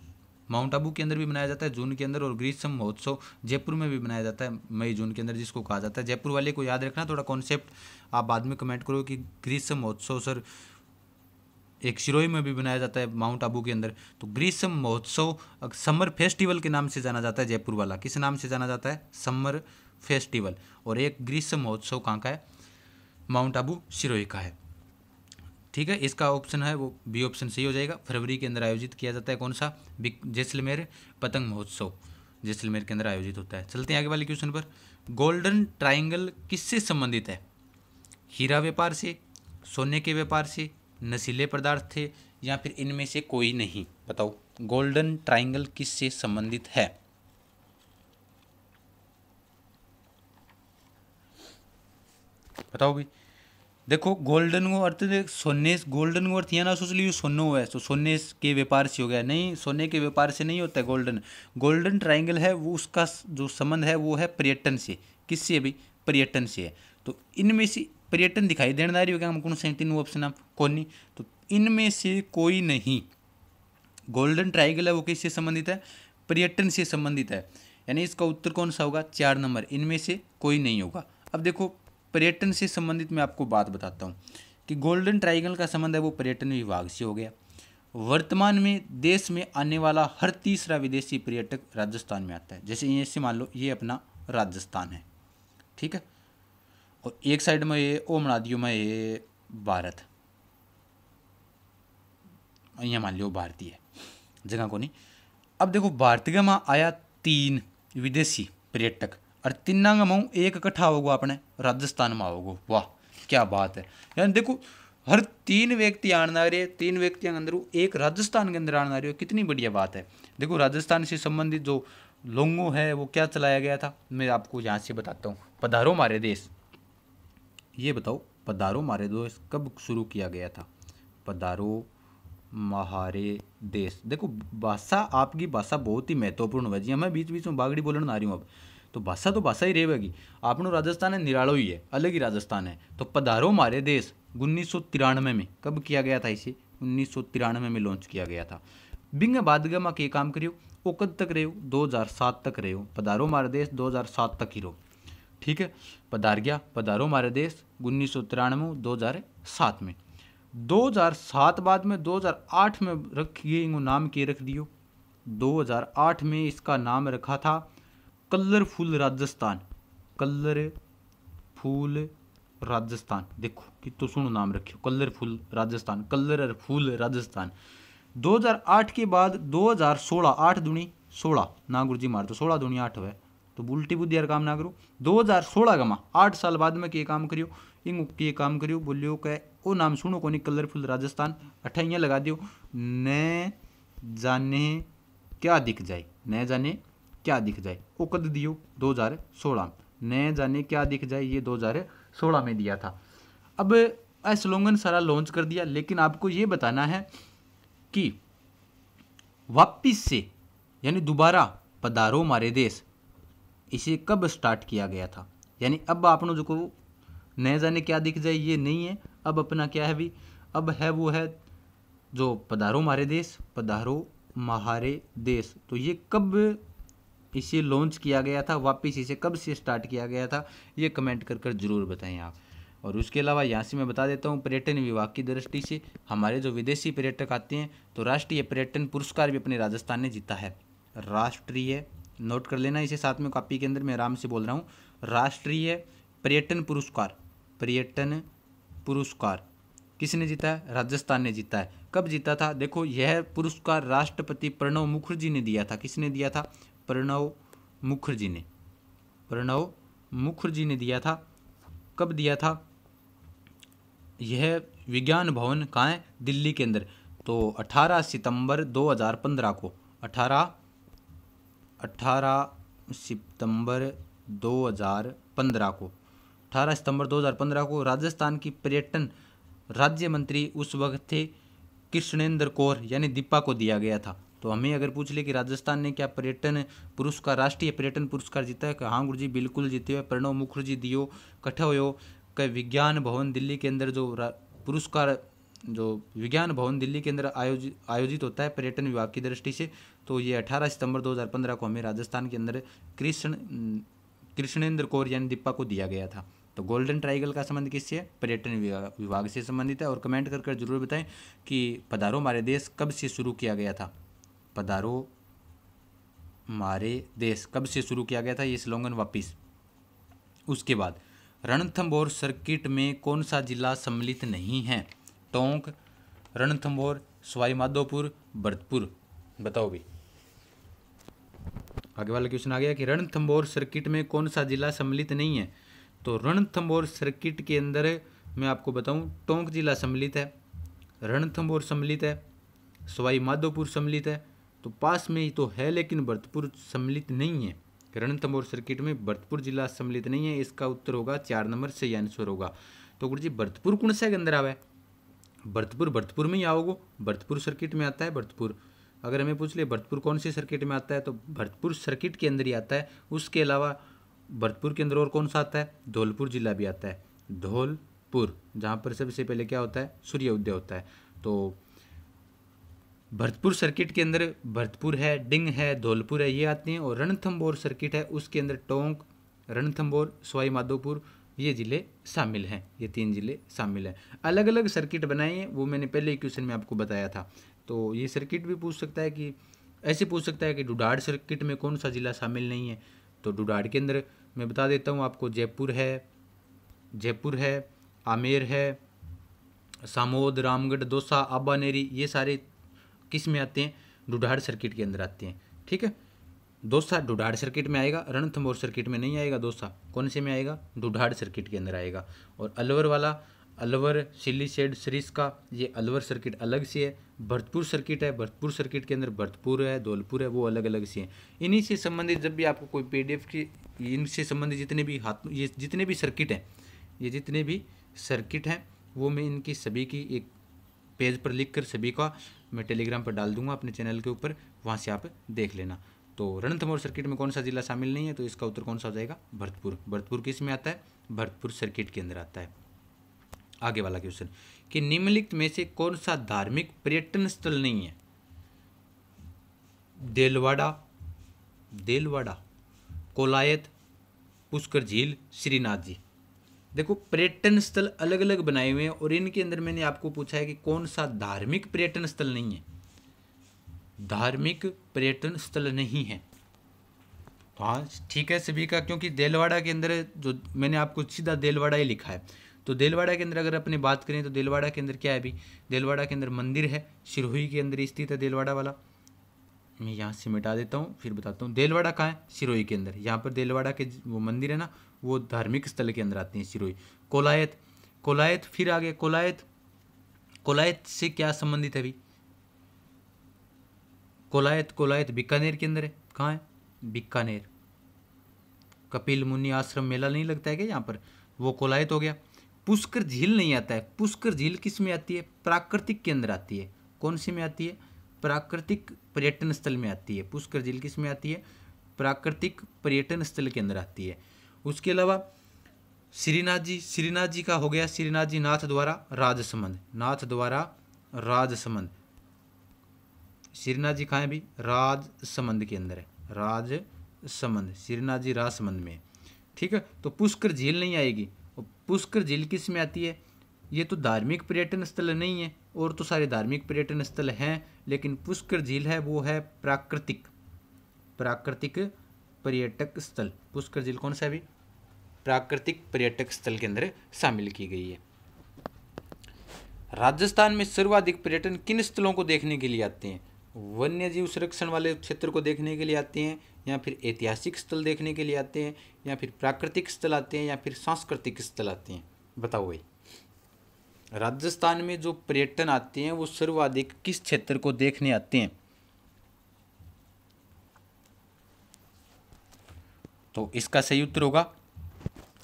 माउंट आबू के अंदर भी मनाया जाता है जून के अंदर और ग्रीष्म महोत्सव जयपुर में भी मनाया जाता है मई जून के अंदर जिसको कहा जाता है जयपुर वाले को याद रखना थोड़ा कॉन्सेप्ट आप बाद में कमेंट करो कि ग्रीष्म महोत्सव सर एक शिरोई में भी मनाया जाता है माउंट आबू के अंदर तो ग्रीष्म महोत्सव समर फेस्टिवल के नाम से जाना जाता है जयपुर वाला किस नाम से जाना जाता है समर फेस्टिवल और एक ग्रीष्म महोत्सव कहाँ का है माउंट आबू शिरोई का है ठीक है इसका ऑप्शन है वो बी ऑप्शन सही हो जाएगा फरवरी के अंदर आयोजित किया जाता है कौन सा जैसलमेर पतंग महोत्सव जैसलमेर के अंदर आयोजित होता है चलते हैं आगे वाले क्वेश्चन पर गोल्डन ट्राइंगल किससे संबंधित है हीरा व्यापार से सोने के व्यापार से नशीले पदार्थ थे या फिर इनमें से कोई नहीं बताओ गोल्डन ट्राइंगल किससे संबंधित है बताओ भाई देखो गोल्डन को अर्थ सोने गोल्डन को अर्थ यह ना सोच लियो सोनो है तो सोने के व्यापार से हो गया नहीं सोने के व्यापार से नहीं होता है गोल्डन गोल्डन ट्राइंगल है वो उसका जो संबंध है वो है पर्यटन से किससे अभी पर्यटन से है तो इनमें से पर्यटन दिखाई देने रही होगा कौन सा तीनों ऑप्शन आप कौन तो इनमें से कोई नहीं गोल्डन ट्राइंगल है वो किससे संबंधित है पर्यटन से संबंधित है यानी इसका उत्तर कौन सा होगा चार नंबर इनमें से कोई नहीं होगा अब देखो पर्यटन से संबंधित मैं आपको बात बताता हूँ कि गोल्डन ट्राइंगल का संबंध है वो पर्यटन विभाग से हो गया वर्तमान में देश में आने वाला हर तीसरा विदेशी पर्यटक राजस्थान में आता है जैसे ये से मान लो ये अपना राजस्थान है ठीक है और एक साइड में ये ओम नादियों में ये भारत यहाँ मान लो भारतीय है जगह को नहीं अब देखो भारतीय में आया तीन विदेशी पर्यटक और का मऊ एक इकट्ठा होगो आपने राजस्थान में आओगो वाह क्या बात है यानी देखो हर तीन व्यक्ति आने आ रहे तीन व्यक्तियों के अंदर एक राजस्थान के अंदर आणना रहे कितनी बढ़िया बात है देखो राजस्थान से संबंधित जो लोंगो है वो क्या चलाया गया था मैं आपको यहाँ से बताता हूँ पधारो मारे देश ये बताओ पधारो मारे देश कब शुरू किया गया था पधारो महारे देश देखो भाषा आपकी भाषा बहुत ही महत्वपूर्ण है जी हाँ, मैं बीच बीच में बागड़ी बोलने आ रही हूँ अब तो भाषा तो भाषा ही रहेगी आपनों राजस्थान है निराड़ो ही है अलग ही राजस्थान है तो पधारो मारे देश उन्नीस सौ तिरानवे में कब किया गया था इसे उन्नीस सौ तिरानवे में लॉन्च किया गया था बिंग बादगमा के काम करियो वो कद तक रहे हो दो हज़ार सात तक हो पधारो मारे देश दो हज़ार सात तक ही रहो ठीक है पधार गया पधारो मारे देश उन्नीस सौ तिरानवे दो हज़ार सात में 2007 बाद में 2008 में रखिए नाम के रख दियो 2008 में इसका नाम रखा था colourful Rajasthan colourful Rajasthan देखो कि तो सुनो नाम रखियो colourful Rajasthan colourful Rajasthan 2008 के बाद 2016 आठ दुनी सोलह नागुरु जी मार तो सोलह दुनी आठ हुआ तो उल्टी बुद्धि यार काम ना करो 2016 का माँ आठ साल बाद में क्या काम करियो इन के काम करियो बोलियो कह ओ नाम सुनो कोनी कलरफुल राजस्थान अठाइया लगा दियो न जाने क्या दिख जाए न जाने क्या दिख जाए वो कद दियो 2016 नए जाने क्या दिख जाए ये 2016 में दिया था अब स्लोगन सारा लॉन्च कर दिया लेकिन आपको ये बताना है कि वापिस से यानी दोबारा पदारो मारे देश इसे कब स्टार्ट किया गया था यानी अब आपने जो को नए जाने क्या दिख जाए ये नहीं है अब अपना क्या है भी अब है वो है जो पदारो मारे देश पदारो महारे देश तो ये कब इसे लॉन्च किया गया था वापस इसे कब से स्टार्ट किया गया था ये कमेंट कर कर ज़रूर बताएं आप और उसके अलावा यहाँ से मैं बता देता हूँ पर्यटन विभाग की दृष्टि से हमारे जो विदेशी पर्यटक आते हैं तो राष्ट्रीय पर्यटन पुरस्कार भी अपने राजस्थान ने जीता है राष्ट्रीय नोट कर लेना इसे साथ में कॉपी के अंदर मैं आराम से बोल रहा हूँ राष्ट्रीय पर्यटन पुरस्कार पर्यटन पुरस्कार किसने जीता है राजस्थान ने जीता है कब जीता था देखो यह पुरस्कार राष्ट्रपति प्रणब मुखर्जी ने दिया था किसने दिया था प्रणव मुखर्जी ने प्रणव मुखर्जी ने दिया था कब दिया था यह विज्ञान भवन कहाँ है दिल्ली के अंदर तो 18 सितंबर 2015 को 18 18 सितंबर 2015 को 18 सितंबर 2015 को राजस्थान की पर्यटन राज्य मंत्री उस वक्त थे कृष्णेंद्र कौर यानी दीपा को दिया गया था तो हमें अगर पूछ ले कि राजस्थान ने क्या पर्यटन पुरस्कार राष्ट्रीय पर्यटन पुरस्कार जीता है हाँ गुरु जी बिल्कुल जीते हुए प्रणव मुखर्जी दियो कठे हो क विज्ञान भवन दिल्ली के अंदर जो पुरस्कार जो विज्ञान भवन दिल्ली के अंदर आयोजित आयोजित होता है पर्यटन विभाग की दृष्टि से तो ये 18 सितंबर 2015 को हमें राजस्थान के अंदर कृष्ण कृष्णेंद्र कौर यानी दीपा को दिया गया था तो गोल्डन ट्राइगल का संबंध किससे है पर्यटन विभाग से संबंधित है और कमेंट कर कर जरूर बताएं कि पधारो हमारे देश कब से शुरू किया गया था पदारो मारे देश कब से शुरू किया गया था ये स्लोगन वापिस उसके बाद रणथम्बोर सर्किट में कौन सा जिला सम्मिलित नहीं है टोंक रणथम्बोर स्वाईमाधोपुर भरतपुर बताओ भी आगे वाला क्वेश्चन आ गया कि रणथंबोर सर्किट में कौन सा जिला सम्मिलित नहीं है तो रणथम्बोर सर्किट के अंदर मैं आपको बताऊं टोंक जिला सम्मिलित है रणथम्बोर सम्मिलित है सवाई माधोपुर सम्मिलित है तो पास में ही तो है लेकिन भरतपुर सम्मिलित नहीं है रणथम्बोर सर्किट में भरतपुर जिला सम्मिलित नहीं है इसका उत्तर होगा चार नंबर से आंसर होगा तो गुरु जी भरतपुर कौन सा के अंदर आवा है भरतपुर भरतपुर में ही आओगे भरतपुर सर्किट में आता है भरतपुर अगर हमें पूछ ले भरतपुर कौन से सर्किट में आता है तो भरतपुर सर्किट के अंदर ही आता है उसके अलावा भरतपुर के अंदर और कौन सा आता है धौलपुर जिला भी आता है धौलपुर जहाँ पर सबसे पहले क्या होता है सूर्य उदय होता है तो भरतपुर सर्किट के अंदर भरतपुर है डिंग है धौलपुर है ये आते हैं और रणथम्बोर सर्किट है उसके अंदर टोंक रणथम्बोर सवाई माधोपुर ये ज़िले शामिल हैं ये तीन ज़िले शामिल हैं अलग अलग सर्किट बनाए हैं वो मैंने पहले क्वेश्चन में आपको बताया था तो ये सर्किट भी पूछ सकता है कि ऐसे पूछ सकता है कि डुडाड़ सर्किट में कौन सा ज़िला शामिल नहीं है तो डुडाड़ के अंदर मैं बता देता हूँ आपको जयपुर है जयपुर है आमेर है सामोद रामगढ़ दोसा आबानेरी ये सारे किस में आते हैं डुडाड सर्किट के अंदर आते हैं ठीक है दोस्ता डुडाड सर्किट में आएगा रणथम्बोर सर्किट में नहीं आएगा दोस्ता कौन से में आएगा डुडाड सर्किट के अंदर आएगा और अलवर वाला अलवर सिल्ली शेड सीरीज का ये अलवर सर्किट अलग से है भरतपुर सर्किट है भरतपुर सर्किट के अंदर भरतपुर है धौलपुर है वो अलग अलग से हैं इन्हीं से संबंधित जब भी आपको कोई पी की इनसे संबंधित जितने भी हाथ ये जितने भी सर्किट हैं ये जितने भी सर्किट हैं वो मैं इनकी सभी की एक पेज पर लिख कर सभी का मैं टेलीग्राम पर डाल दूंगा अपने चैनल के ऊपर वहाँ से आप देख लेना तो रणथमौर सर्किट में कौन सा ज़िला शामिल नहीं है तो इसका उत्तर कौन सा हो जाएगा भरतपुर भरतपुर किस में आता है भरतपुर सर्किट के अंदर आता है आगे वाला क्वेश्चन कि निम्नलिखित में से कौन सा धार्मिक पर्यटन स्थल नहीं है देलवाड़ा देलवाड़ा कोलायत पुष्कर झील श्रीनाथ जी देखो पर्यटन स्थल अलग अलग बनाए हुए हैं और इनके अंदर मैंने आपको पूछा है कि कौन सा धार्मिक पर्यटन स्थल नहीं है धार्मिक पर्यटन स्थल नहीं है हाँ ठीक है सभी का क्योंकि देलवाड़ा के अंदर जो मैंने आपको सीधा देलवाड़ा ही लिखा है तो देलवाड़ा के अंदर अगर अपने बात करें तो देलवाड़ा के अंदर क्या है अभी देलवाड़ा के अंदर मंदिर है सिरोही के अंदर स्थित है देलवाड़ा वाला मैं यहाँ से मिटा देता हूँ फिर बताता हूँ देलवाड़ा कहाँ है सिरोही के अंदर यहाँ पर देलवाड़ा के वो मंदिर है ना वो धार्मिक स्थल के अंदर आती हैं सिरोही कोलायत कोलायत फिर आगे कोलायत कोलायत से क्या संबंधित है अभी कोलायत कोलायत बीकानेर के अंदर है कहाँ है बीकानेर कपिल मुनि आश्रम मेला नहीं लगता है क्या यहाँ पर वो कोलायत हो गया पुष्कर झील नहीं आता है पुष्कर झील किस में आती है प्राकृतिक के अंदर आती है कौन सी में आती है प्राकृतिक पर्यटन स्थल में आती है पुष्कर झील किस में आती है प्राकृतिक पर्यटन स्थल के अंदर आती है उसके अलावा श्रीनाथ जी श्रीनाथ जी का हो गया श्रीनाथ जी नाथ द्वारा राजसमंद नाथ द्वारा राजसमंद श्रीनाथ जी कहाँ है भी राजसमंद के अंदर है राजसमंद श्रीनाथ जी राजसमंद में ठीक है तो पुष्कर झील नहीं आएगी और पुष्कर झील किस में आती है ये तो धार्मिक पर्यटन स्थल नहीं है और तो सारे धार्मिक पर्यटन स्थल हैं लेकिन पुष्कर झील है वो है प्राकृतिक प्राकृतिक पर्यटक स्थल पुष्कर झील कौन सा है अभी प्राकृतिक पर्यटक स्थल के अंदर शामिल की गई है राजस्थान में सर्वाधिक पर्यटन किन स्थलों को देखने के लिए आते हैं वन्य जीव संरक्षण वाले क्षेत्र को देखने के लिए आते हैं या फिर ऐतिहासिक स्थल देखने के लिए आते हैं या फिर प्राकृतिक स्थल आते हैं या फिर सांस्कृतिक स्थल आते हैं बताओ भाई राजस्थान में जो पर्यटन आते हैं वो सर्वाधिक किस क्षेत्र को देखने आते हैं तो इसका सही उत्तर होगा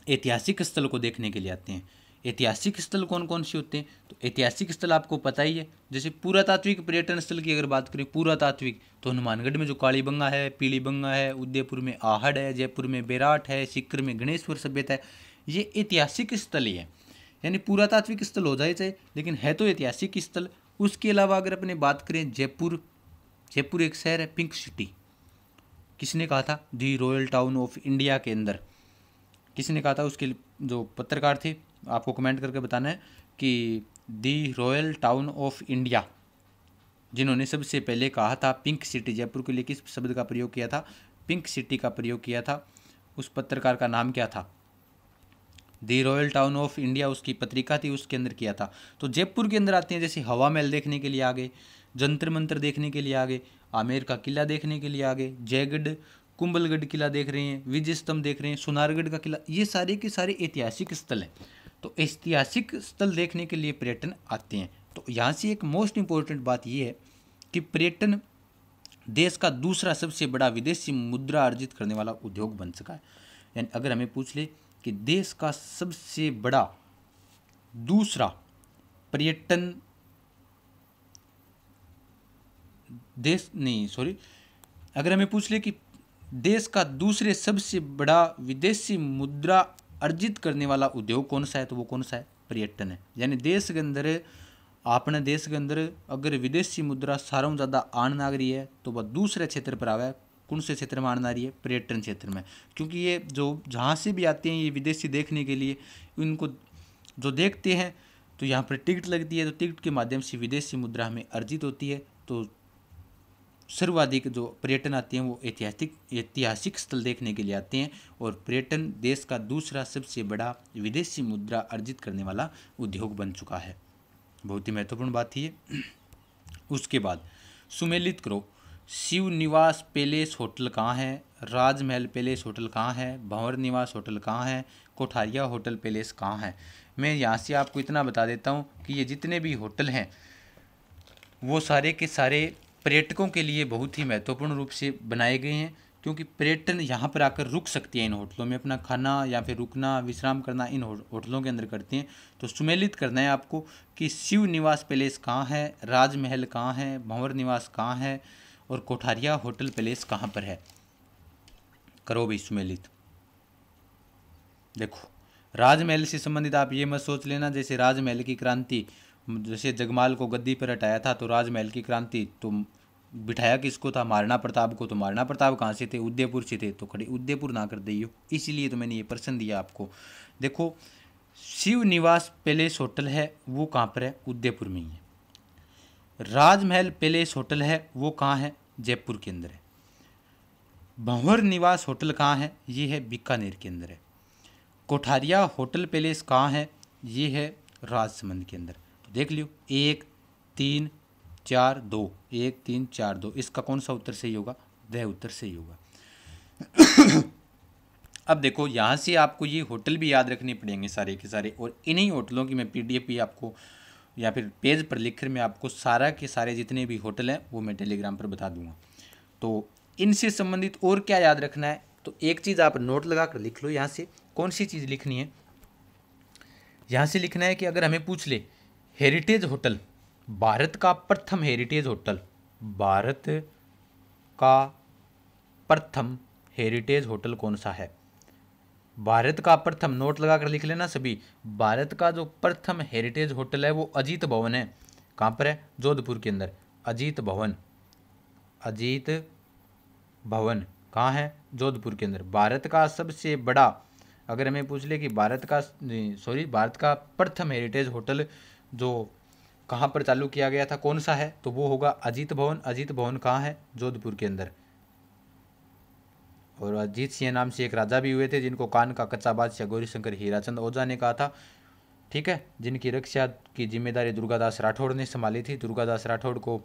ऐतिहासिक स्थल को देखने के लिए आते हैं ऐतिहासिक स्थल कौन कौन से होते हैं तो ऐतिहासिक स्थल आपको पता ही है जैसे पुरातात्विक पर्यटन स्थल की अगर बात करें पुरातात्विक तो हनुमानगढ़ में जो कालीबंगा है पीलीबंगा है उदयपुर में आहड़ है जयपुर में बेराट है सिक्कर में गणेश्वर सभ्यता है ये ऐतिहासिक स्थल ही है यानी पुरातात्विक स्थल हो जाए चाहे लेकिन है तो ऐतिहासिक स्थल उसके अलावा अगर अपने बात करें जयपुर जयपुर एक शहर है पिंक सिटी किसने कहा था the royal town of India के अंदर किसी ने कहा था उसके जो पत्रकार थे आपको कमेंट करके बताना है कि the royal town of India जिन्होंने सबसे पहले कहा था पिंक सिटी जयपुर के लिए किस शब्द का प्रयोग किया था पिंक सिटी का प्रयोग किया था उस पत्रकार का नाम क्या था the royal town of India उसकी पत्रिका थी उसके अंदर किया था तो जयपुर के अंदर आते हैं जैसे हवा महल देखने के लिए आगे जंतर मंत्र देखने के लिए आगे आमेर का किला देखने के लिए आगे जयगढ़ कुंभलगढ़ किला देख रहे हैं विजय स्तंभ देख रहे हैं सुनारगढ़ का किला ये सारे के सारे ऐतिहासिक स्थल हैं तो ऐतिहासिक स्थल देखने के लिए पर्यटन आते हैं तो यहाँ से एक मोस्ट इम्पोर्टेंट बात ये है कि पर्यटन देश का दूसरा सबसे बड़ा विदेशी मुद्रा अर्जित करने वाला उद्योग बन सका है यानी अगर हमें पूछ ले कि देश का सबसे बड़ा दूसरा पर्यटन देश नहीं सॉरी अगर हमें पूछ ले कि देश का दूसरे सबसे बड़ा विदेशी मुद्रा अर्जित करने वाला उद्योग कौन सा है तो वो कौन सा है पर्यटन है यानी देश के अंदर अपने देश के अंदर अगर विदेशी मुद्रा सारों ज़्यादा आन ना रही है तो वह दूसरे क्षेत्र पर आवा है कौन से क्षेत्र में आन आ रही है पर्यटन क्षेत्र में क्योंकि ये जो जहाँ से भी आते हैं ये विदेशी देखने के लिए इनको जो देखते हैं तो यहाँ पर टिकट लगती है तो टिकट के माध्यम से विदेशी मुद्रा हमें अर्जित होती है तो सर्वाधिक जो पर्यटन आते हैं वो ऐतिहासिक ऐतिहासिक स्थल देखने के लिए आते हैं और पर्यटन देश का दूसरा सबसे बड़ा विदेशी मुद्रा अर्जित करने वाला उद्योग बन चुका है बहुत ही महत्वपूर्ण बात है उसके बाद सुमेलित करो शिव निवास पैलेस होटल कहाँ है राजमहल पैलेस होटल कहाँ है भंवर निवास होटल कहाँ है कोठारिया होटल पैलेस कहाँ है मैं यहाँ से आपको इतना बता देता हूँ कि ये जितने भी होटल हैं वो सारे के सारे पर्यटकों के लिए बहुत ही महत्वपूर्ण रूप से बनाए गए हैं क्योंकि पर्यटन यहाँ पर आकर रुक सकते हैं इन होटलों में अपना खाना या फिर रुकना विश्राम करना इन होटलों के अंदर करते हैं तो सुमेलित करना है आपको कि शिव निवास पैलेस कहाँ है राजमहल कहाँ है भंवर निवास कहाँ है और कोठारिया होटल पैलेस कहाँ पर है करो भाई सुमेलित देखो राजमहल से संबंधित आप ये मत सोच लेना जैसे राजमहल की क्रांति जैसे जगमाल को गद्दी पर हटाया था तो राजमहल की क्रांति तो बिठाया किसको था मारना प्रताप को तो मारना प्रताप कहाँ से थे उदयपुर से थे तो खड़े उदयपुर ना कर दियो इसीलिए तो मैंने ये प्रश्न दिया आपको देखो शिव निवास पैलेस होटल है वो कहाँ पर है उदयपुर में ही है राजमहल पैलेस होटल है वो कहाँ है जयपुर के अंदर है भंवर निवास होटल कहाँ है ये है बीकानेर के अंदर है कोठारिया होटल पैलेस कहाँ है ये है राजसमंद के अंदर देख लियो एक तीन चार दो एक तीन चार दो इसका कौन सा उत्तर सही होगा वह उत्तर सही होगा अब देखो यहाँ से आपको ये होटल भी याद रखने पड़ेंगे सारे के सारे और इन्हीं होटलों की मैं पीडीएफ भी आपको या फिर पेज पर लिखकर मैं आपको सारा के सारे जितने भी होटल हैं वो मैं टेलीग्राम पर बता दूंगा तो इनसे संबंधित और क्या याद रखना है तो एक चीज़ आप नोट लगा कर लिख लो यहाँ से कौन सी चीज़ लिखनी है यहाँ से लिखना है कि अगर हमें पूछ ले हेरिटेज होटल भारत का प्रथम हेरिटेज होटल भारत का प्रथम हेरिटेज होटल कौन सा है भारत का प्रथम नोट लगाकर लिख लेना सभी भारत का जो प्रथम हेरिटेज होटल है वो अजीत भवन है कहाँ पर है जोधपुर के अंदर अजीत भवन अजीत भवन कहाँ है जोधपुर के अंदर भारत का सबसे बड़ा अगर हमें पूछ ले कि भारत का सॉरी भारत का प्रथम हेरिटेज होटल जो कहाँ पर चालू किया गया था कौन सा है तो वो होगा अजीत भवन अजीत भवन कहाँ है जोधपुर के अंदर और अजीत सिंह नाम से एक राजा भी हुए थे जिनको कान का कच्चा बादशाह गौरीशंकर हीराचंद ओझा ने कहा था ठीक है जिनकी रक्षा की जिम्मेदारी दुर्गादास राठौड़ ने संभाली थी दुर्गादास राठौड़ को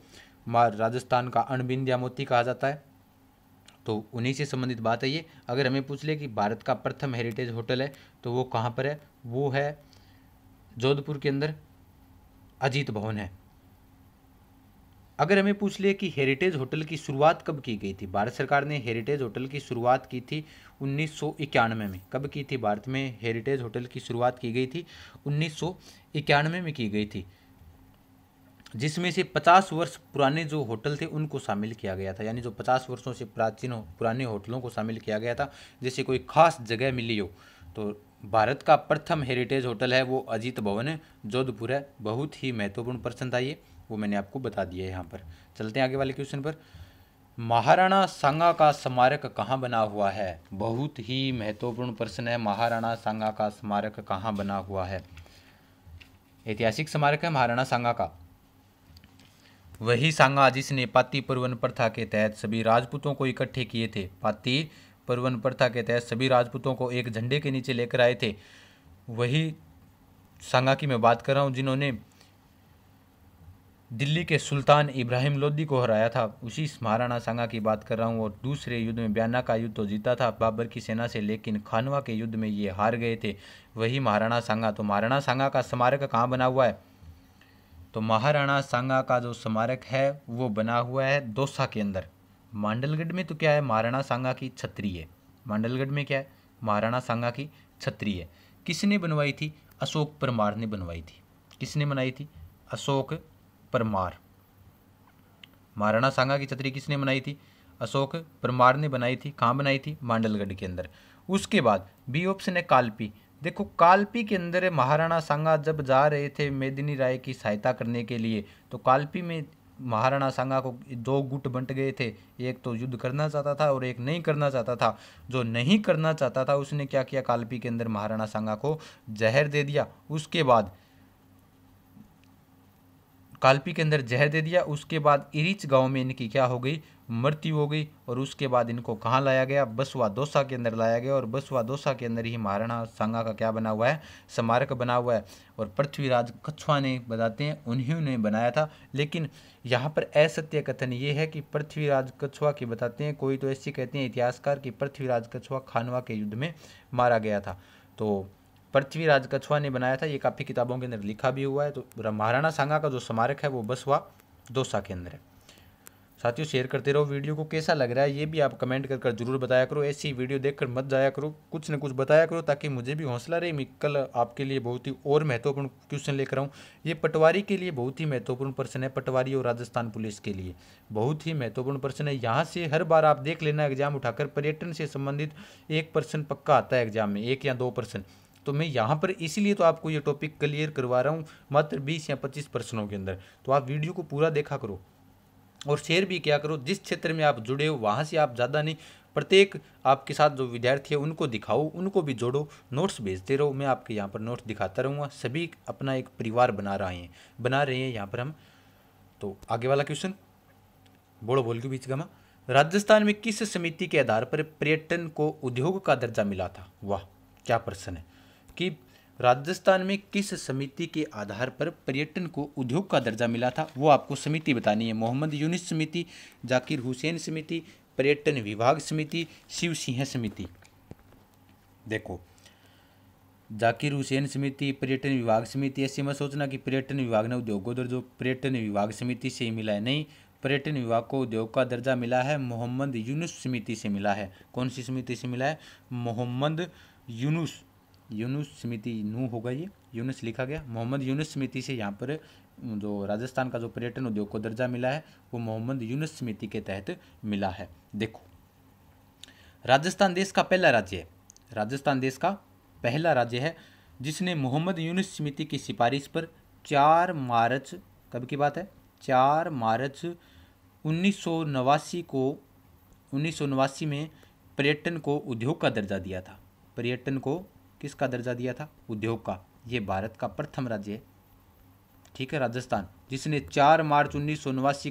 मार राजस्थान का अणबिंदिया मोती कहा जाता है तो उन्हीं से संबंधित बात है ये अगर हमें पूछ ले कि भारत का प्रथम हेरिटेज होटल है तो वो कहाँ पर है वो है जोधपुर के अंदर अजीत भवन है अगर हमें पूछ लिया कि हेरिटेज होटल की शुरुआत कब की गई थी भारत सरकार ने हेरिटेज होटल की शुरुआत की थी उन्नीस में कब की थी भारत में हेरिटेज होटल की शुरुआत की गई थी उन्नीस में की गई थी जिसमें से 50 वर्ष पुराने जो होटल थे उनको शामिल किया गया था यानी जो 50 वर्षों से प्राचीन पुराने होटलों को शामिल किया गया था जैसे कोई खास जगह मिली हो तो भारत का प्रथम हेरिटेज होटल है वो अजीत भवन जोधपुर है बहुत ही महत्वपूर्ण प्रश्न था ये वो मैंने आपको बता दिया है यहाँ पर चलते हैं आगे वाले क्वेश्चन पर महाराणा सांगा का स्मारक कहाँ बना हुआ है बहुत ही महत्वपूर्ण प्रश्न है महाराणा सांगा का स्मारक कहाँ बना हुआ है ऐतिहासिक स्मारक है महाराणा सांगा का वही सांगा जिसने पाती प्रवन प्रथा के तहत सभी राजपूतों को इकट्ठे किए थे पाती परवन प्रथा के तहत सभी राजपूतों को एक झंडे के नीचे लेकर आए थे वही सांगा की मैं बात कर रहा हूँ जिन्होंने दिल्ली के सुल्तान इब्राहिम लोदी को हराया था उसी महाराणा सांगा की बात कर रहा हूँ और दूसरे युद्ध में ब्याना का युद्ध तो जीता था बाबर की सेना से लेकिन खानवा के युद्ध में ये हार गए थे वही महाराणा सांगा तो महाराणा सांगा का स्मारक कहाँ बना हुआ है तो महाराणा सांगा का जो स्मारक है वो बना हुआ है दोसा के अंदर मांडलगढ़ में तो क्या है महाराणा सांगा की छत्री है मांडलगढ़ में क्या है महाराणा सांगा की छत्री है किसने बनवाई थी अशोक परमार ने बनवाई थी किसने बनाई थी अशोक परमार महाराणा सांगा की छतरी किसने बनाई थी अशोक परमार ने बनाई थी कहाँ बनाई थी मांडलगढ़ के अंदर उसके बाद बी ऑप्शन है कालपी देखो कालपी के अंदर महाराणा सांगा जब जा रहे थे मेदिनी राय की सहायता करने के लिए तो कालपी में महाराणा सांगा को दो गुट बंट गए थे एक तो युद्ध करना चाहता था और एक नहीं करना चाहता था जो नहीं करना चाहता था उसने क्या किया कालपी के अंदर महाराणा सांगा को जहर दे दिया उसके बाद कालपी के अंदर जहर दे दिया उसके बाद इरिच गांव में इनकी क्या हो गई मृत्यु हो गई और उसके बाद इनको कहाँ लाया गया बसवा दोसा के अंदर लाया गया और बसवा दोसा के अंदर ही महाराणा सांगा का क्या बना हुआ है स्मारक बना हुआ है और पृथ्वीराज कछुआ ने बताते हैं उन्हीं ने बनाया था लेकिन यहाँ पर असत्य कथन ये है कि पृथ्वीराज कछुआ की बताते हैं कोई तो ऐसी कहते हैं इतिहासकार कि पृथ्वीराज कछुआ खानवा के युद्ध में मारा गया था तो पृथ्वीराज कछुआ ने बनाया था ये काफ़ी किताबों के अंदर लिखा भी हुआ है तो महाराणा सांगा का जो स्मारक है वो बसवा दोसा के अंदर है साथियों शेयर करते रहो वीडियो को कैसा लग रहा है ये भी आप कमेंट कर कर जरूर बताया करो ऐसी वीडियो देखकर मत जाया करो कुछ न कुछ बताया करो ताकि मुझे भी हौसला रहे मैं कल आपके लिए बहुत ही और महत्वपूर्ण क्वेश्चन लेकर आऊँ ये पटवारी के लिए बहुत ही महत्वपूर्ण प्रश्न है पटवारी और राजस्थान पुलिस के लिए बहुत ही महत्वपूर्ण प्रश्न है यहाँ से हर बार आप देख लेना एग्जाम उठाकर पर्यटन से संबंधित एक पर्सन पक्का आता है एग्जाम में एक या दो पर्सन तो मैं यहाँ पर इसीलिए तो आपको ये टॉपिक क्लियर करवा रहा हूँ मात्र बीस या पच्चीस प्रश्नों के अंदर तो आप वीडियो को पूरा देखा करो और शेयर भी क्या करो जिस क्षेत्र में आप जुड़े हो वहाँ से आप ज़्यादा नहीं प्रत्येक आपके साथ जो विद्यार्थी है उनको दिखाओ उनको भी जोड़ो नोट्स भेजते रहो मैं आपके यहाँ पर नोट्स दिखाता रहूँगा सभी अपना एक परिवार बना रहे हैं बना रहे हैं यहाँ पर हम तो आगे वाला क्वेश्चन बोलो बोल के बीच गमा राजस्थान में किस समिति के आधार पर पर्यटन को उद्योग का दर्जा मिला था वाह क्या प्रश्न है कि राजस्थान में किस समिति के आधार पर पर्यटन को उद्योग का दर्जा मिला था वो आपको समिति बतानी है मोहम्मद यूनिस समिति जाकिर हुसैन समिति पर्यटन विभाग समिति शिव सिंह समिति देखो जाकिर हुसैन समिति पर्यटन विभाग समिति ऐसे मत सोचना कि पर्यटन विभाग ने उद्योग को दर्जो पर्यटन विभाग समिति से ही मिला है नहीं पर्यटन विभाग को उद्योग का दर्जा मिला है मोहम्मद यूनुस समिति से मिला है कौन सी समिति से मिला है मोहम्मद यूनुस यूनुस समिति नू होगा ये यूनुस लिखा गया मोहम्मद यूनुस समिति से यहाँ पर जो राजस्थान का जो पर्यटन उद्योग को दर्जा मिला है वो मोहम्मद यूनुस समिति के तहत मिला है देखो राजस्थान देश का पहला राज्य है राजस्थान देश का पहला राज्य है जिसने मोहम्मद यूनुस समिति की सिफारिश पर चार मार्च कब की बात है चार मार्च उन्नीस को उन्नीस में पर्यटन को उद्योग का दर्जा दिया था पर्यटन को किसका दर्जा दिया था उद्योग का ये भारत का प्रथम राज्य है ठीक है राजस्थान जिसने 4 मार्च उन्नीस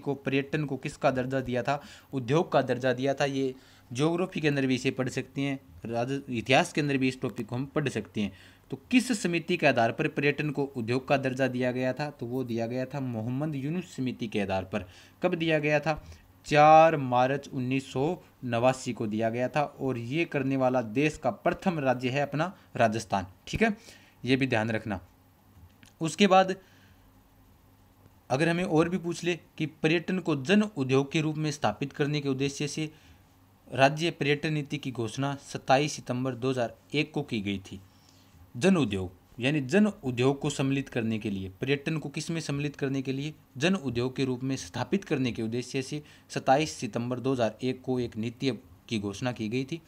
को पर्यटन को किसका दर्जा दिया था उद्योग का दर्जा दिया था ये ज्योग्राफी के अंदर भी इसे पढ़ सकते हैं राज इतिहास के अंदर भी इस टॉपिक को हम पढ़ सकते हैं तो किस समिति के आधार पर पर्यटन को उद्योग का दर्जा दिया गया था तो वो दिया गया था मोहम्मद यूनुस समिति के आधार पर कब दिया गया था चार मार्च उन्नीस नवासी को दिया गया था और ये करने वाला देश का प्रथम राज्य है अपना राजस्थान ठीक है ये भी ध्यान रखना उसके बाद अगर हमें और भी पूछ ले कि पर्यटन को जन उद्योग के रूप में स्थापित करने के उद्देश्य से राज्य पर्यटन नीति की घोषणा 27 सितंबर 2001 को की गई थी जन उद्योग यानी जन उद्योग को सम्मिलित करने के लिए पर्यटन को किस में सम्मिलित करने के लिए जन उद्योग के रूप में स्थापित करने के उद्देश्य से 27 सितंबर 2001 को एक नीति की घोषणा की गई थी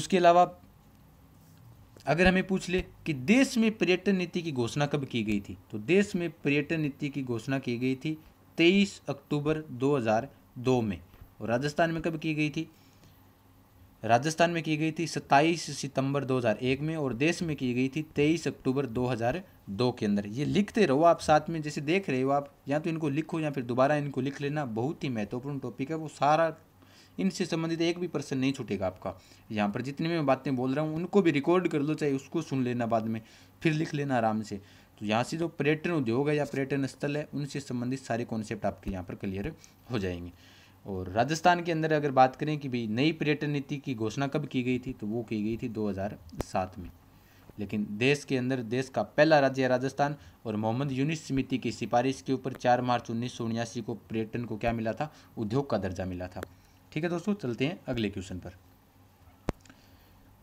उसके अलावा अगर हमें पूछ ले कि देश में पर्यटन नीति की घोषणा कब की गई थी तो देश में पर्यटन नीति की घोषणा की गई थी 23 अक्टूबर 2002 में और राजस्थान में कब की गई थी राजस्थान में की गई थी 27 सितंबर 2001 में और देश में की गई थी 23 अक्टूबर 2002 के अंदर ये लिखते रहो आप साथ में जैसे देख रहे हो आप या तो इनको लिखो या फिर दोबारा इनको लिख लेना बहुत ही महत्वपूर्ण टॉपिक है वो सारा इनसे संबंधित एक भी प्रश्न नहीं छूटेगा आपका यहाँ पर जितनी मैं बातें बोल रहा हूँ उनको भी रिकॉर्ड कर लो चाहे उसको सुन लेना बाद में फिर लिख लेना आराम से तो यहाँ से जो पर्यटन उद्योग है या पर्यटन स्थल है उनसे संबंधित सारे कॉन्सेप्ट आपके यहाँ पर क्लियर हो जाएंगे और राजस्थान के अंदर अगर बात करें कि भाई नई पर्यटन नीति की घोषणा कब की गई थी तो वो की गई थी 2007 में लेकिन देश के अंदर देश का पहला राज्य है राजस्थान और मोहम्मद यूनिस समिति की सिफारिश के ऊपर 4 मार्च उन्नीस को पर्यटन को क्या मिला था उद्योग का दर्जा मिला था ठीक है दोस्तों चलते हैं अगले क्वेश्चन पर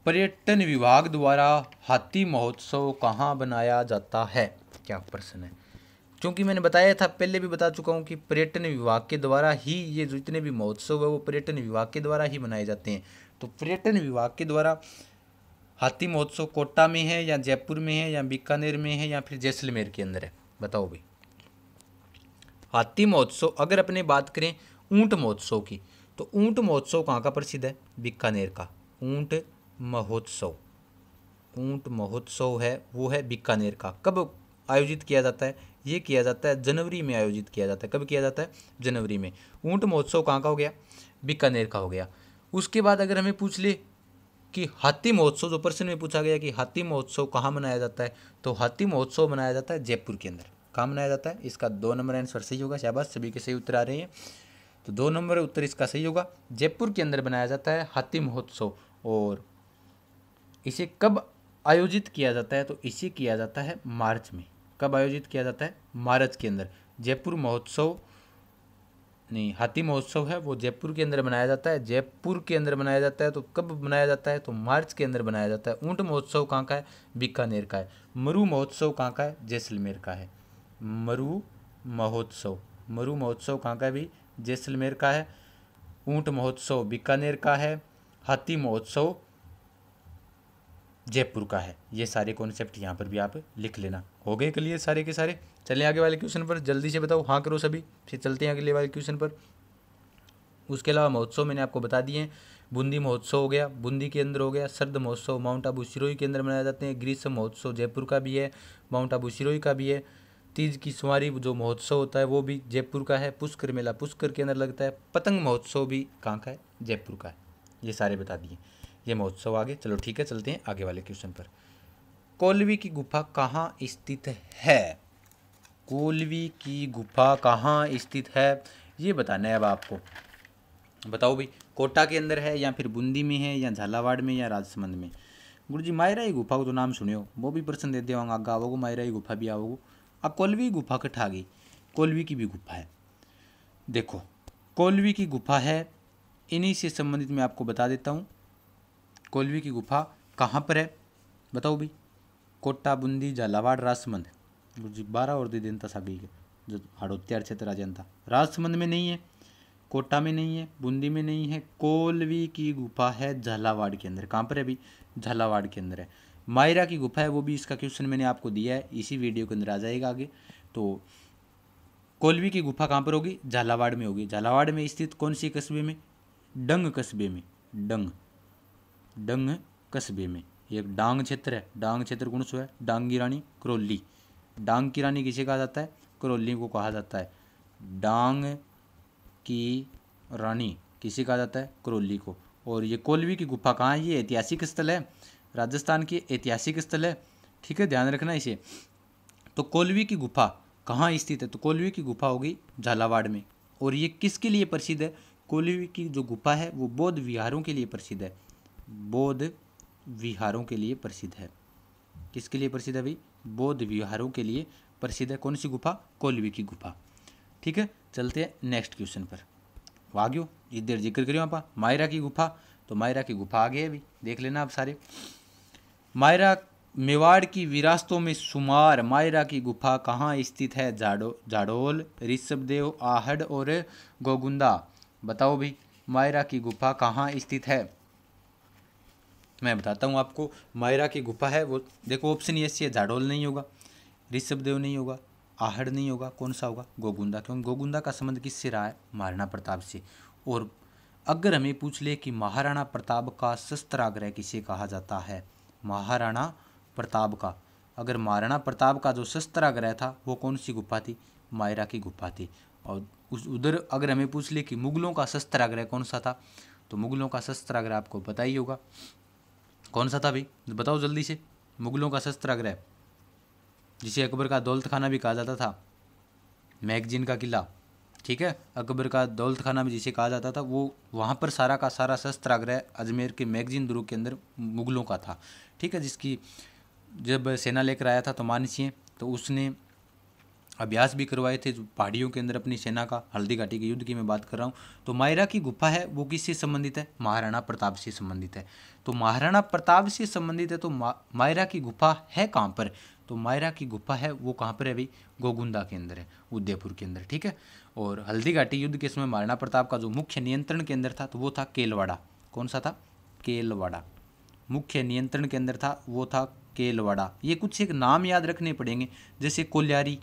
पर्यटन विभाग द्वारा हाथी महोत्सव कहाँ बनाया जाता है क्या प्रश्न है क्योंकि मैंने बताया था पहले भी बता चुका हूँ कि पर्यटन विभाग के द्वारा ही ये जितने भी महोत्सव है वो पर्यटन विभाग के द्वारा ही मनाए जाते हैं तो पर्यटन विभाग के द्वारा हाथी महोत्सव कोटा में है या जयपुर में है या बीकानेर में है या फिर जैसलमेर के अंदर है बताओ भाई हाथी महोत्सव अगर अपने बात करें ऊंट महोत्सव की तो ऊंट महोत्सव कहाँ का प्रसिद्ध है बीकानेर का ऊंट महोत्सव ऊंट महोत्सव है वो है बीकानेर का कब आयोजित किया जाता है ये किया जाता है जनवरी में आयोजित किया जाता है कब किया जाता है जनवरी में ऊँट महोत्सव कहाँ का हो गया बीकानेर का हो गया उसके बाद अगर हमें पूछ ले कि हाथी महोत्सव जो प्रश्न में पूछा गया कि हाथी महोत्सव कहाँ मनाया जाता है तो हाथी महोत्सव मनाया जाता है जयपुर के अंदर कहाँ मनाया जाता है इसका दो नंबर आंसर सही होगा शाबाश सभी के सही उत्तर आ रहे हैं तो दो नंबर उत्तर इसका सही होगा जयपुर के अंदर मनाया जाता है हाथी महोत्सव और इसे कब आयोजित किया जाता है तो इसे किया जाता है मार्च में कब आयोजित किया जाता है मार्च के अंदर जयपुर महोत्सव नहीं हाथी महोत्सव है वो जयपुर के अंदर मनाया जाता है जयपुर के अंदर मनाया जाता है तो कब मनाया जाता है तो मार्च के अंदर मनाया जाता है ऊंट महोत्सव कहाँ का है बीकानेर का है मरु महोत्सव कहाँ का है जैसलमेर का है मरु महोत्सव मरु महोत्सव कहाँ का है भी जैसलमेर का है ऊंट महोत्सव बीकानेर का है हाथी महोत्सव जयपुर का है ये सारे कॉन्सेप्ट यहाँ पर भी आप लिख लेना हो गए लिए सारे के सारे चलें आगे वाले क्वेश्चन पर जल्दी से बताओ हाँ करो सभी फिर चलते हैं अगले वाले क्वेश्चन पर उसके अलावा महोत्सव मैंने आपको बता दिए हैं बूंदी महोत्सव हो गया बूंदी के अंदर हो गया सर्द महोत्सव माउंट आबू सिरोही के अंदर मनाया जाते हैं ग्रीष्म महोत्सव जयपुर का भी है माउंट आबू सिरोही का भी है तीज की सुमारी जो महोत्सव होता है वो भी जयपुर का है पुष्कर मेला पुष्कर के अंदर लगता है पतंग महोत्सव भी कहाँ का है जयपुर का है ये सारे बता दिए ये महोत्सव आगे चलो ठीक है चलते हैं आगे वाले क्वेश्चन पर कोलवी की गुफा कहाँ स्थित है कोलवी की गुफा कहाँ स्थित है ये बताना है अब आपको बताओ भाई कोटा के अंदर है या फिर बूंदी में है या झालावाड़ में या राजसमंद में गुरु जी मायराई गुफा को तो नाम सुने वो भी प्रश्न दे देवांगा गावोगो मायराई गुफा भी आओगो अब कोलवी गुफा आ गई कोलवी की भी गुफा है देखो कोलवी की गुफा है इन्हीं से संबंधित मैं आपको बता देता हूँ कोलवी की गुफा कहाँ पर है बताओ भी कोटा बूंदी झालावाड़ राजसमंद जी बारह और दिन था सभी के जो हड़ोत्यार क्षेत्र जनता राजसमंद में नहीं है कोटा में नहीं है बूंदी में नहीं है कोलवी की गुफा है झालावाड़ के अंदर कहाँ पर है अभी झालावाड़ के अंदर है मायरा की गुफा है वो भी इसका क्वेश्चन मैंने आपको दिया है इसी वीडियो के अंदर आ जाएगा आगे तो कोलवी की गुफा कहाँ पर होगी झालावाड़ में होगी झालावाड़ में स्थित कौन सी कस्बे में डंग कस्बे में डंग डंग कस्बे में एक डांग क्षेत्र है डांग क्षेत्र कौन सा है डांग की रानी करौली डांग की रानी किसे कहा जाता है करौली को कहा जाता है डांग की रानी किसे कहा जाता है करौली को और ये कोलवी की गुफा कहाँ है ये ऐतिहासिक स्थल है राजस्थान की ऐतिहासिक स्थल है ठीक है ध्यान रखना इसे तो कोलवी की गुफा कहाँ स्थित है तो कोलवी की गुफा होगी झालावाड़ में और ये किसके लिए प्रसिद्ध है कोलवी की जो गुफा है वो बौद्ध विहारों के लिए प्रसिद्ध है बौद्ध विहारों के लिए प्रसिद्ध है किसके लिए प्रसिद्ध है भाई बौद्ध विहारों के लिए प्रसिद्ध है कौन सी गुफा कोलवी की गुफा ठीक है चलते हैं नेक्स्ट क्वेश्चन पर वाग्यो इधर जिक्र करियो आप मायरा की गुफा तो मायरा की गुफा आ गई है अभी देख लेना आप सारे मायरा मेवाड़ की विरासतों में शुमार मायरा की गुफा कहाँ स्थित है जाडो जाडोल ऋषभदेव आहड और गोगुंदा बताओ भाई मायरा की गुफा कहाँ स्थित है मैं बताता हूँ आपको मायरा की गुफा है वो देखो ऑप्शन ये सी है झाडोल नहीं होगा ऋषभदेव नहीं होगा आहड़ नहीं होगा कौन सा होगा गोगुंदा क्योंकि गोगुंदा का संबंध किससे रहा है महाराणा प्रताप से और अगर हमें पूछ ले कि महाराणा प्रताप का शस्त्राग्रह किसे कहा जाता है महाराणा प्रताप का अगर महाराणा प्रताप का जो शस्त्राग्रह था वो कौन सी गुफा थी मायरा की गुफा थी और उस उधर अगर हमें पूछ ले कि मुगलों का शस्त्राग्रह कौन सा था तो मुगलों का शस्त्राग्रह आपको बताइएगा होगा कौन सा था भाई बताओ जल्दी से मुगलों का शस्त्र आग्रह जिसे अकबर का दौलत खाना भी कहा जाता था मैगजीन का किला ठीक है अकबर का दौलत खाना भी जिसे कहा जाता था वो वहाँ पर सारा का सारा शस्त्र आग्रह अजमेर के मैगजीन दुर्ग के अंदर मुगलों का था ठीक है जिसकी जब सेना लेकर आया था तो मानसिए तो उसने अभ्यास भी करवाए थे पहाड़ियों के अंदर अपनी सेना का हल्दी घाटी के युद्ध की मैं बात कर रहा हूँ तो मायरा की गुफा है वो किससे संबंधित है महाराणा प्रताप से संबंधित है तो महाराणा प्रताप से संबंधित है तो मायरा की गुफा है कहाँ पर तो मायरा की गुफा है वो कहाँ पर है भाई गोगुंदा के अंदर है उदयपुर के अंदर ठीक है और हल्दी घाटी युद्ध के समय महाराणा प्रताप का जो मुख्य नियंत्रण के अंदर था तो वो था केलवाड़ा कौन सा था केलवाड़ा मुख्य नियंत्रण के अंदर था वो था केलवाड़ा ये कुछ एक नाम याद रखने पड़ेंगे जैसे कोल्यारी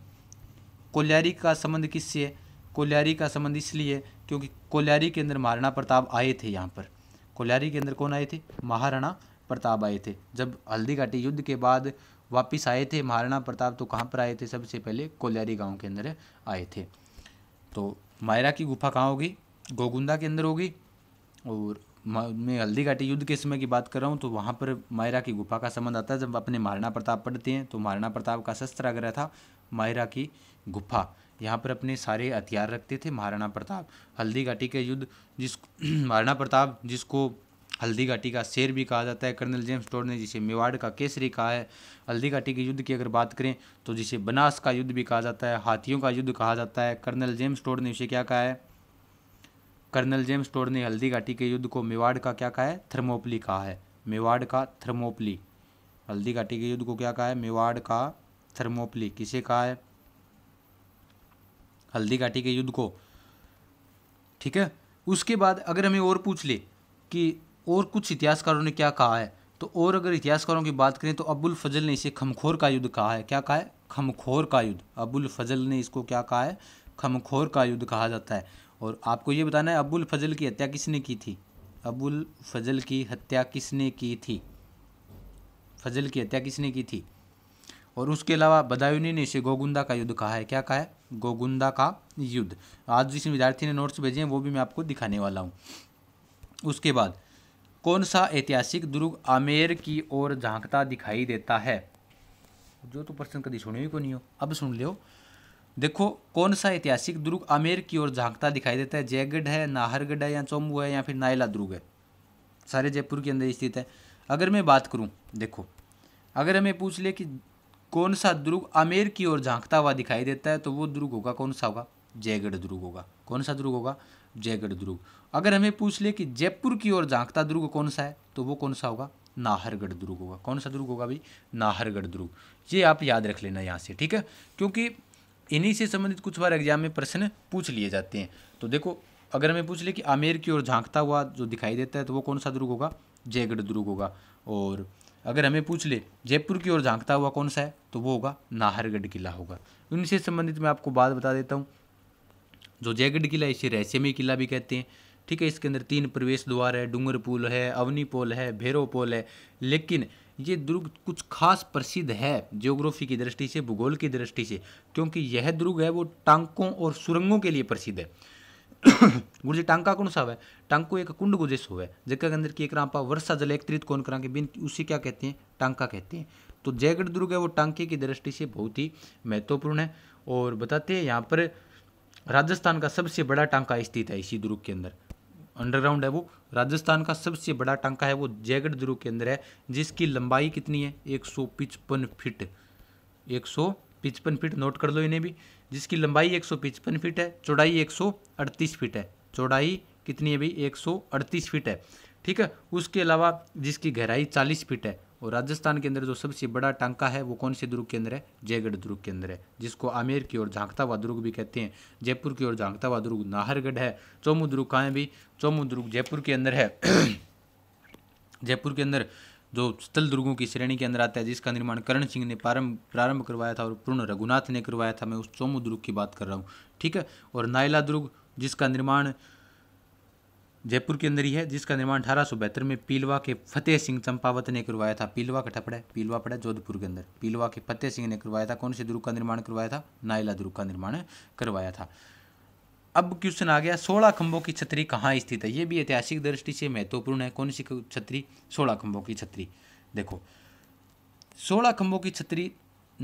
कोल्यारी का संबंध किससे है कोल्यारी का संबंध इसलिए है क्योंकि कोल्यारी के अंदर महाराणा प्रताप आए थे यहाँ पर कोल्यारी के अंदर कौन आए थे महाराणा प्रताप आए थे जब हल्दी घाटी युद्ध के बाद वापिस आए थे महाराणा प्रताप तो कहाँ पर आए थे सबसे पहले कोल्यारी गाँव के अंदर आए थे तो मायरा की गुफा कहाँ होगी गोगुंदा के अंदर होगी और मैं हल्दी घाटी युद्ध के समय की बात कर रहा हूँ तो वहाँ पर मायरा की गुफा का संबंध आता है जब अपने महाराणा प्रताप पढ़ते हैं तो महाराणा प्रताप का शस्त्र आग्रह था मायरा की गुफा यहाँ पर अपने सारे हथियार रखते थे महाराणा प्रताप हल्दी घाटी का युद्ध जिस (clears throat) महाराणा प्रताप जिसको हल्दी घाटी का शेर भी कहा जाता है कर्नल जेम्स टोर ने जिसे मेवाड़ का केसरी कहा है हल्दी घाटी के युद्ध की अगर बात करें तो जिसे बनास का युद्ध भी कहा जाता है हाथियों का युद्ध कहा जाता है कर्नल जेम्स टोर ने उसे क्या कहा है कर्नल जेम्स टोर ने हल्दी घाटी के युद्ध को मेवाड़ का क्या कहा है थर्मोपली कहा है मेवाड़ का थर्मोपली हल्दी घाटी के युद्ध को क्या कहा है मेवाड़ का थर्मोपली किसे कहा है हल्दी घाटी के युद्ध को ठीक है उसके बाद अगर हमें और पूछ ले कि और कुछ इतिहासकारों ने क्या कहा है तो और अगर इतिहासकारों की बात करें तो अबुल फजल ने इसे खमखोर का युद्ध कहा है क्या कहा है खमखोर का युद्ध अबुल फजल ने इसको क्या कहा है खमखोर का युद्ध कहा जाता है और आपको ये बताना है अबुल फजल की हत्या किसने की थी अबुल फजल की हत्या किसने की थी फजल की हत्या किसने की थी और उसके अलावा बदायूनी ने इसे गोगुंदा का युद्ध कहा है क्या कहा है गोगुंदा का युद्ध आज जिस विद्यार्थी ने नोट्स भेजे हैं वो भी मैं आपको दिखाने वाला हूँ उसके बाद कौन सा ऐतिहासिक दुर्ग आमेर की ओर झांकता दिखाई देता है जो तो प्रश्न कभी सुने ही को नहीं हो अब सुन लियो देखो कौन सा ऐतिहासिक दुर्ग आमेर की ओर झांकता दिखाई देता है जयगढ़ है नाहरगढ़ है या चौम्बू है या फिर नायला दुर्ग है सारे जयपुर के अंदर स्थित है अगर मैं बात करूँ देखो अगर हमें पूछ ले कि कौन सा दुर्ग आमेर की ओर झांकता हुआ दिखाई देता है तो वो दुर्ग होगा कौन सा होगा जयगढ़ दुर्ग होगा कौन सा दुर्ग होगा जयगढ़ दुर्ग अगर हमें पूछ ले कि जयपुर की ओर झांकता दुर्ग कौन सा है तो वो कौन सा होगा नाहरगढ़ दुर्ग होगा कौन सा दुर्ग होगा भाई नाहरगढ़ दुर्ग ये आप याद रख लेना यहाँ से ठीक है क्योंकि इन्हीं से संबंधित कुछ बार एग्जाम में प्रश्न पूछ लिए जाते हैं तो देखो अगर हमें पूछ ले कि आमेर की ओर झांकता हुआ जो दिखाई देता है तो वो कौन सा दुर्ग होगा जयगढ़ दुर्ग होगा और अगर हमें पूछ ले जयपुर की ओर झांकता हुआ कौन सा है तो वो होगा नाहरगढ़ किला होगा इनसे संबंधित मैं आपको बात बता देता हूँ जो जयगढ़ किला इसे रहस्यमय किला भी कहते हैं ठीक है इसके अंदर तीन प्रवेश द्वार है डूंगर पुल है अवनी पोल है भैरव पोल है लेकिन ये दुर्ग कुछ खास प्रसिद्ध है ज्योग्राफी की दृष्टि से भूगोल की दृष्टि से क्योंकि यह दुर्ग है वो टांकों और सुरंगों के लिए प्रसिद्ध है गुर्जे (coughs) टांका कौन सा है टांको एक कुंड गुजेस हुआ है जगह के अंदर की एक रामपा वर्षा जल एकत्रित कौन करा के बिन उसी क्या कहते हैं टांका कहते हैं तो जयगढ़ दुर्ग है वो टांके की दृष्टि से बहुत ही महत्वपूर्ण है और बताते हैं यहाँ पर राजस्थान का सबसे बड़ा टांका स्थित है इसी दुर्ग के अंदर अंडरग्राउंड है वो राजस्थान का सबसे बड़ा टांका है वो जयगढ़ दुर्ग के अंदर है जिसकी लंबाई कितनी है एक फीट एक पिचपन फीट नोट कर लो इन्हें भी जिसकी लंबाई एक सौ पिचपन फीट है चौड़ाई एक सौ अड़तीस फीट है चौड़ाई कितनी है भाई एक सौ अड़तीस फीट है ठीक है उसके अलावा जिसकी गहराई चालीस फीट है और राजस्थान के अंदर जो सबसे बड़ा टांका है वो कौन से दुर्ग के अंदर है जयगढ़ दुर्ग के अंदर है जिसको आमेर की ओर झांकता हुआ दुर्ग भी कहते हैं जयपुर की ओर झांकता हुआ दुर्ग नाहरगढ़ है चौमू दुर्ग कहाँ है भाई चौमू दुर्ग जयपुर के अंदर है (clears throat) जयपुर के अंदर जो स्थल दुर्गों की श्रेणी के अंदर आता है जिसका निर्माण करण सिंह ने प्रारंभ प्रारंभ करवाया था और पूर्ण रघुनाथ ने करवाया था मैं उस चोमू दुर्ग की बात कर रहा हूँ ठीक है और नायला दुर्ग जिसका निर्माण जयपुर के अंदर ही है जिसका निर्माण अठारह में पीलवा के फतेह सिंह चंपावत ने करवाया था पीलवा का ठपड़ा है पीलवा पड़ा जोधपुर के अंदर पीलवा के फतेह सिंह ने करवाया था कौन से दुर्ग का निर्माण करवाया था नायला दुर्ग का निर्माण करवाया था अब क्वेश्चन आ गया सोलह खंभों की छतरी कहाँ स्थित है ये भी ऐतिहासिक दृष्टि से महत्वपूर्ण है कौन सी छतरी सोलह खंभों की छतरी देखो सोलह खंभों की छतरी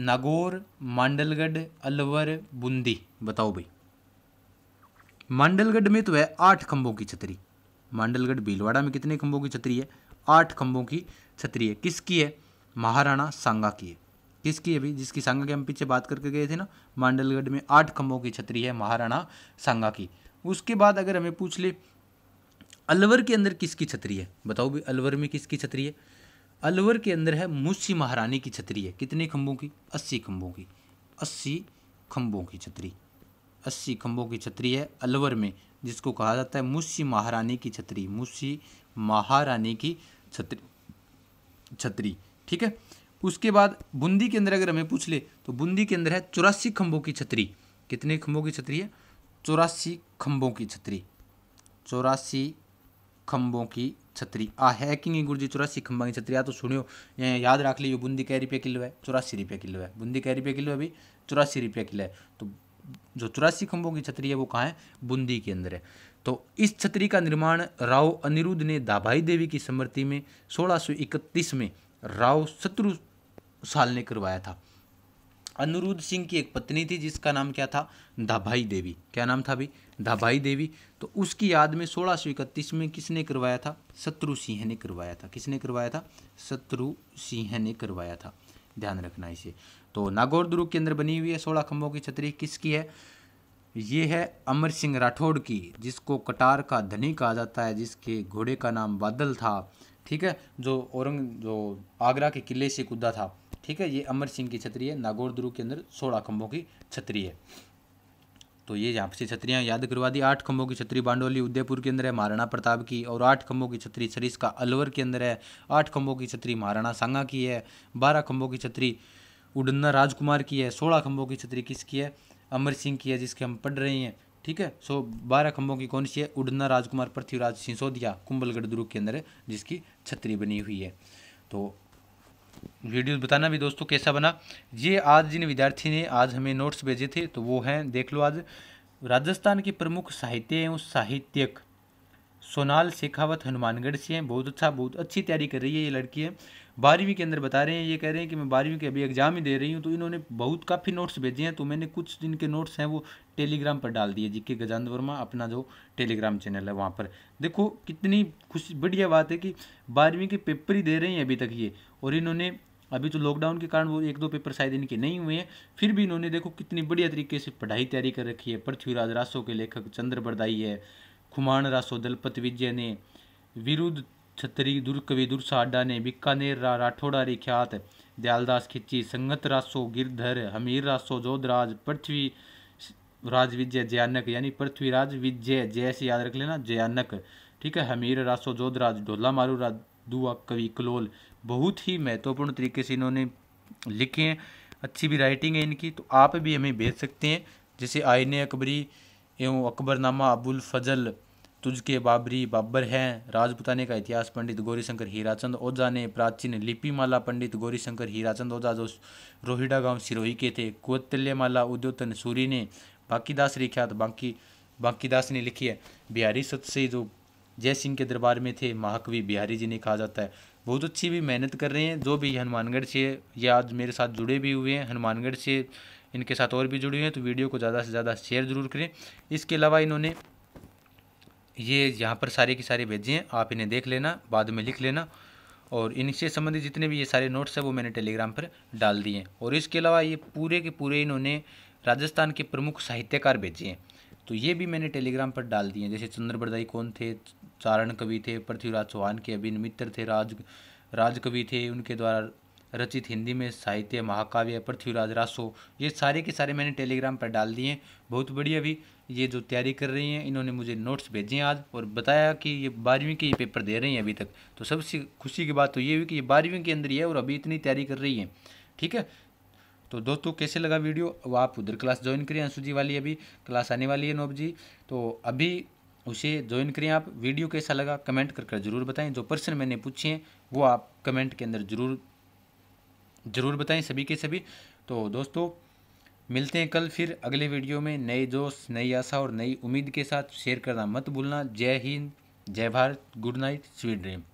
नागौर मांडलगढ़ अलवर बूंदी बताओ भाई मांडलगढ़ में तो है आठ खंभों की छतरी मांडलगढ़ भीलवाड़ा में कितने खंभों की छतरी है आठ खंभों की छतरी है किसकी है महाराणा सांगा की है किसकी अभी जिसकी सांगा के हम पीछे बात करके गए थे ना मांडलगढ़ में आठ खम्भों की छतरी है महाराणा सांगा की उसके बाद अगर हमें पूछ ले अलवर के अंदर किसकी छतरी है बताओ भी अलवर में किसकी छतरी है अलवर के अंदर है मुसी महारानी की छतरी है कितने खम्भों की अस्सी खम्भों की अस्सी खम्भों की छतरी अस्सी खम्भों की छतरी है अलवर में जिसको कहा जाता है मुसी महारानी की छतरी मुसी महारानी की छतरी छतरी ठीक है उसके बाद बूंदी के अंदर अगर हमें पूछ ले तो बूंदी के अंदर है चौरासी खंभों की छतरी कितने खंभों की छतरी है चौरासी खंभों की छतरी चौरासी खंभों की छतरी आ है कि नहीं जी चौरासी खंभा की छतरी आ तो सुनियो याद रख लीजिए बूंदी कै रुपये किलो है चौरासी रुपये किलो है बूंदी कै रुपये किलो है अभी चौरासी रुपये किलो है तो जो चौरासी खंभों की छतरी है वो कहाँ है बूंदी के अंदर है तो इस छतरी का निर्माण राव अनिरुद्ध ने दाभाई देवी की स्मृति में सोलह में राव शत्रु साल ने करवाया था अनुरुद्ध सिंह की एक पत्नी थी जिसका नाम क्या था धाभाई देवी क्या नाम था भाई धाभाई देवी तो उसकी याद में सोलह सौ इकतीस में किसने करवाया था शत्रु सिंह ने करवाया था किसने करवाया था शत्रु सिंह ने करवाया था ध्यान रखना इसे तो नागौर दुर्ग के अंदर बनी हुई है सोलह खंभों की छतरी किसकी है ये है अमर सिंह राठौड़ की जिसको कटार का धनी कहा जाता है जिसके घोड़े का नाम बादल था ठीक है जो औरंग जो आगरा के किले से कूदा था ठीक है ये अमर सिंह की छतरी है नागौर दुर्ग के अंदर सोलह खंभों की छतरी है तो ये यहाँ से छतरियाँ याद करवा दी आठ खंभों की छतरी बांडोली उदयपुर के अंदर है महाराणा प्रताप की और आठ खंभों की छतरी सरिस का अलवर के अंदर है आठ खंभों की छतरी महाराणा सांगा की है बारह खंभों की छतरी उडन्ना राजकुमार की है सोलह खंभों की छतरी किसकी है अमर सिंह की है जिसके हम पढ़ रहे हैं ठीक है सो बारह खंभों की कौन सी है उडन्ना राजकुमार पृथ्वीराज सिंसोदिया कुंभलगढ़ दुर्ग के अंदर जिसकी छतरी बनी हुई है तो वीडियोस बताना भी दोस्तों कैसा बना ये आज जिन विद्यार्थी ने आज हमें नोट्स भेजे थे तो वो हैं देख लो आज राजस्थान के प्रमुख साहित्य एवं साहित्यक सोनाल शेखावत हनुमानगढ़ से हैं बहुत अच्छा बहुत अच्छी तैयारी कर रही है ये लड़की है बारहवीं के अंदर बता रहे हैं ये कह रहे हैं कि मैं बारहवीं के अभी एग्ज़ाम ही दे रही हूँ तो इन्होंने बहुत काफ़ी नोट्स भेजे हैं तो मैंने कुछ दिन के नोट्स हैं वो टेलीग्राम पर डाल दिए जी के गजानंद वर्मा अपना जो टेलीग्राम चैनल है वहाँ पर देखो कितनी खुश बढ़िया बात है कि बारहवीं के पेपर ही दे रहे हैं अभी तक ये और इन्होंने अभी तो लॉकडाउन के कारण वो एक दो पेपर शायद इनके नहीं हुए हैं फिर भी इन्होंने देखो कितनी बढ़िया तरीके से पढ़ाई तैयारी कर रखी है पृथ्वीराज रासो के लेखक चंद्र बरदाई है खुमान रासो दलपत विजय ने विरुद्ध छतरी दुर्कवि दुर्साडा ने बीकानेर रा राठौड़ा री ख्यात दयालदास खिची संगत रासो गिरधर हमीर रासो जोधराज पृथ्वी राज विजय जयानक यानी पृथ्वीराज विजय जय से याद रख लेना जयानक ठीक है हमीर रासो जोधराज ढोला मारू रा दुआ कवि कलोल बहुत ही महत्वपूर्ण तरीके से इन्होंने लिखे हैं अच्छी भी राइटिंग है इनकी तो आप भी हमें भेज सकते हैं जैसे आयन अकबरी एवं अकबरनामा अबुल फजल तुझके बाबरी बाबर हैं राजपुताने का इतिहास पंडित गौरीशंकर हीराचंद ओझा ने प्राचीन लिपिमाला पंडित गौरीशंकर हीराचंद ओझा जो रोहिडा गांव सिरोही के थे कौतल्यमाला उद्योतन सूरी ने बांकीदास रिख्यात बांकी बांकीदास ने लिखी है बिहारी सत से जो जय सिंह के दरबार में थे महाकवि बिहारी जी ने कहा जाता है बहुत अच्छी भी मेहनत कर रहे हैं जो भी हनुमानगढ़ से ये आज मेरे साथ जुड़े भी हुए हैं हनुमानगढ़ से इनके साथ और भी जुड़े हुए हैं तो वीडियो को ज़्यादा से ज़्यादा शेयर ज़रूर करें इसके अलावा इन्होंने ये यहाँ पर सारे की सारे भेजे हैं आप इन्हें देख लेना बाद में लिख लेना और इनसे संबंधित जितने भी ये सारे नोट्स हैं वो मैंने टेलीग्राम पर डाल दिए हैं और इसके अलावा ये पूरे के पूरे इन्होंने राजस्थान के प्रमुख साहित्यकार भेजे हैं तो ये भी मैंने टेलीग्राम पर डाल दिए हैं जैसे चंद्रबरदाई कौन थे चारण कवि थे पृथ्वीराज चौहान के अभिन मित्र थे राज राजकवि थे उनके द्वारा रचित हिंदी में साहित्य महाकाव्य पृथ्वीराज रासो ये सारे के सारे मैंने टेलीग्राम पर डाल दिए बहुत बढ़िया भी ये जो तैयारी कर रही हैं इन्होंने मुझे नोट्स भेजे हैं आज और बताया कि ये बारहवीं के ये पेपर दे रहे हैं अभी तक तो सबसे खुशी की बात तो ये हुई कि ये बारहवीं के अंदर ही है और अभी इतनी तैयारी कर रही है ठीक है तो दोस्तों कैसे लगा वीडियो अब आप उधर क्लास ज्वाइन करिए अंशु जी वाली अभी क्लास आने वाली है नोब जी तो अभी उसे ज्वाइन करिए आप वीडियो कैसा लगा कमेंट कर कर जरूर बताएं जो पर्सन मैंने पूछे हैं वो आप कमेंट के अंदर जरूर जरूर बताएं सभी के सभी तो दोस्तों मिलते हैं कल फिर अगले वीडियो में नए जोश नई आशा और नई उम्मीद के साथ शेयर करना मत भूलना जय हिंद जय Bharat good night sweet dream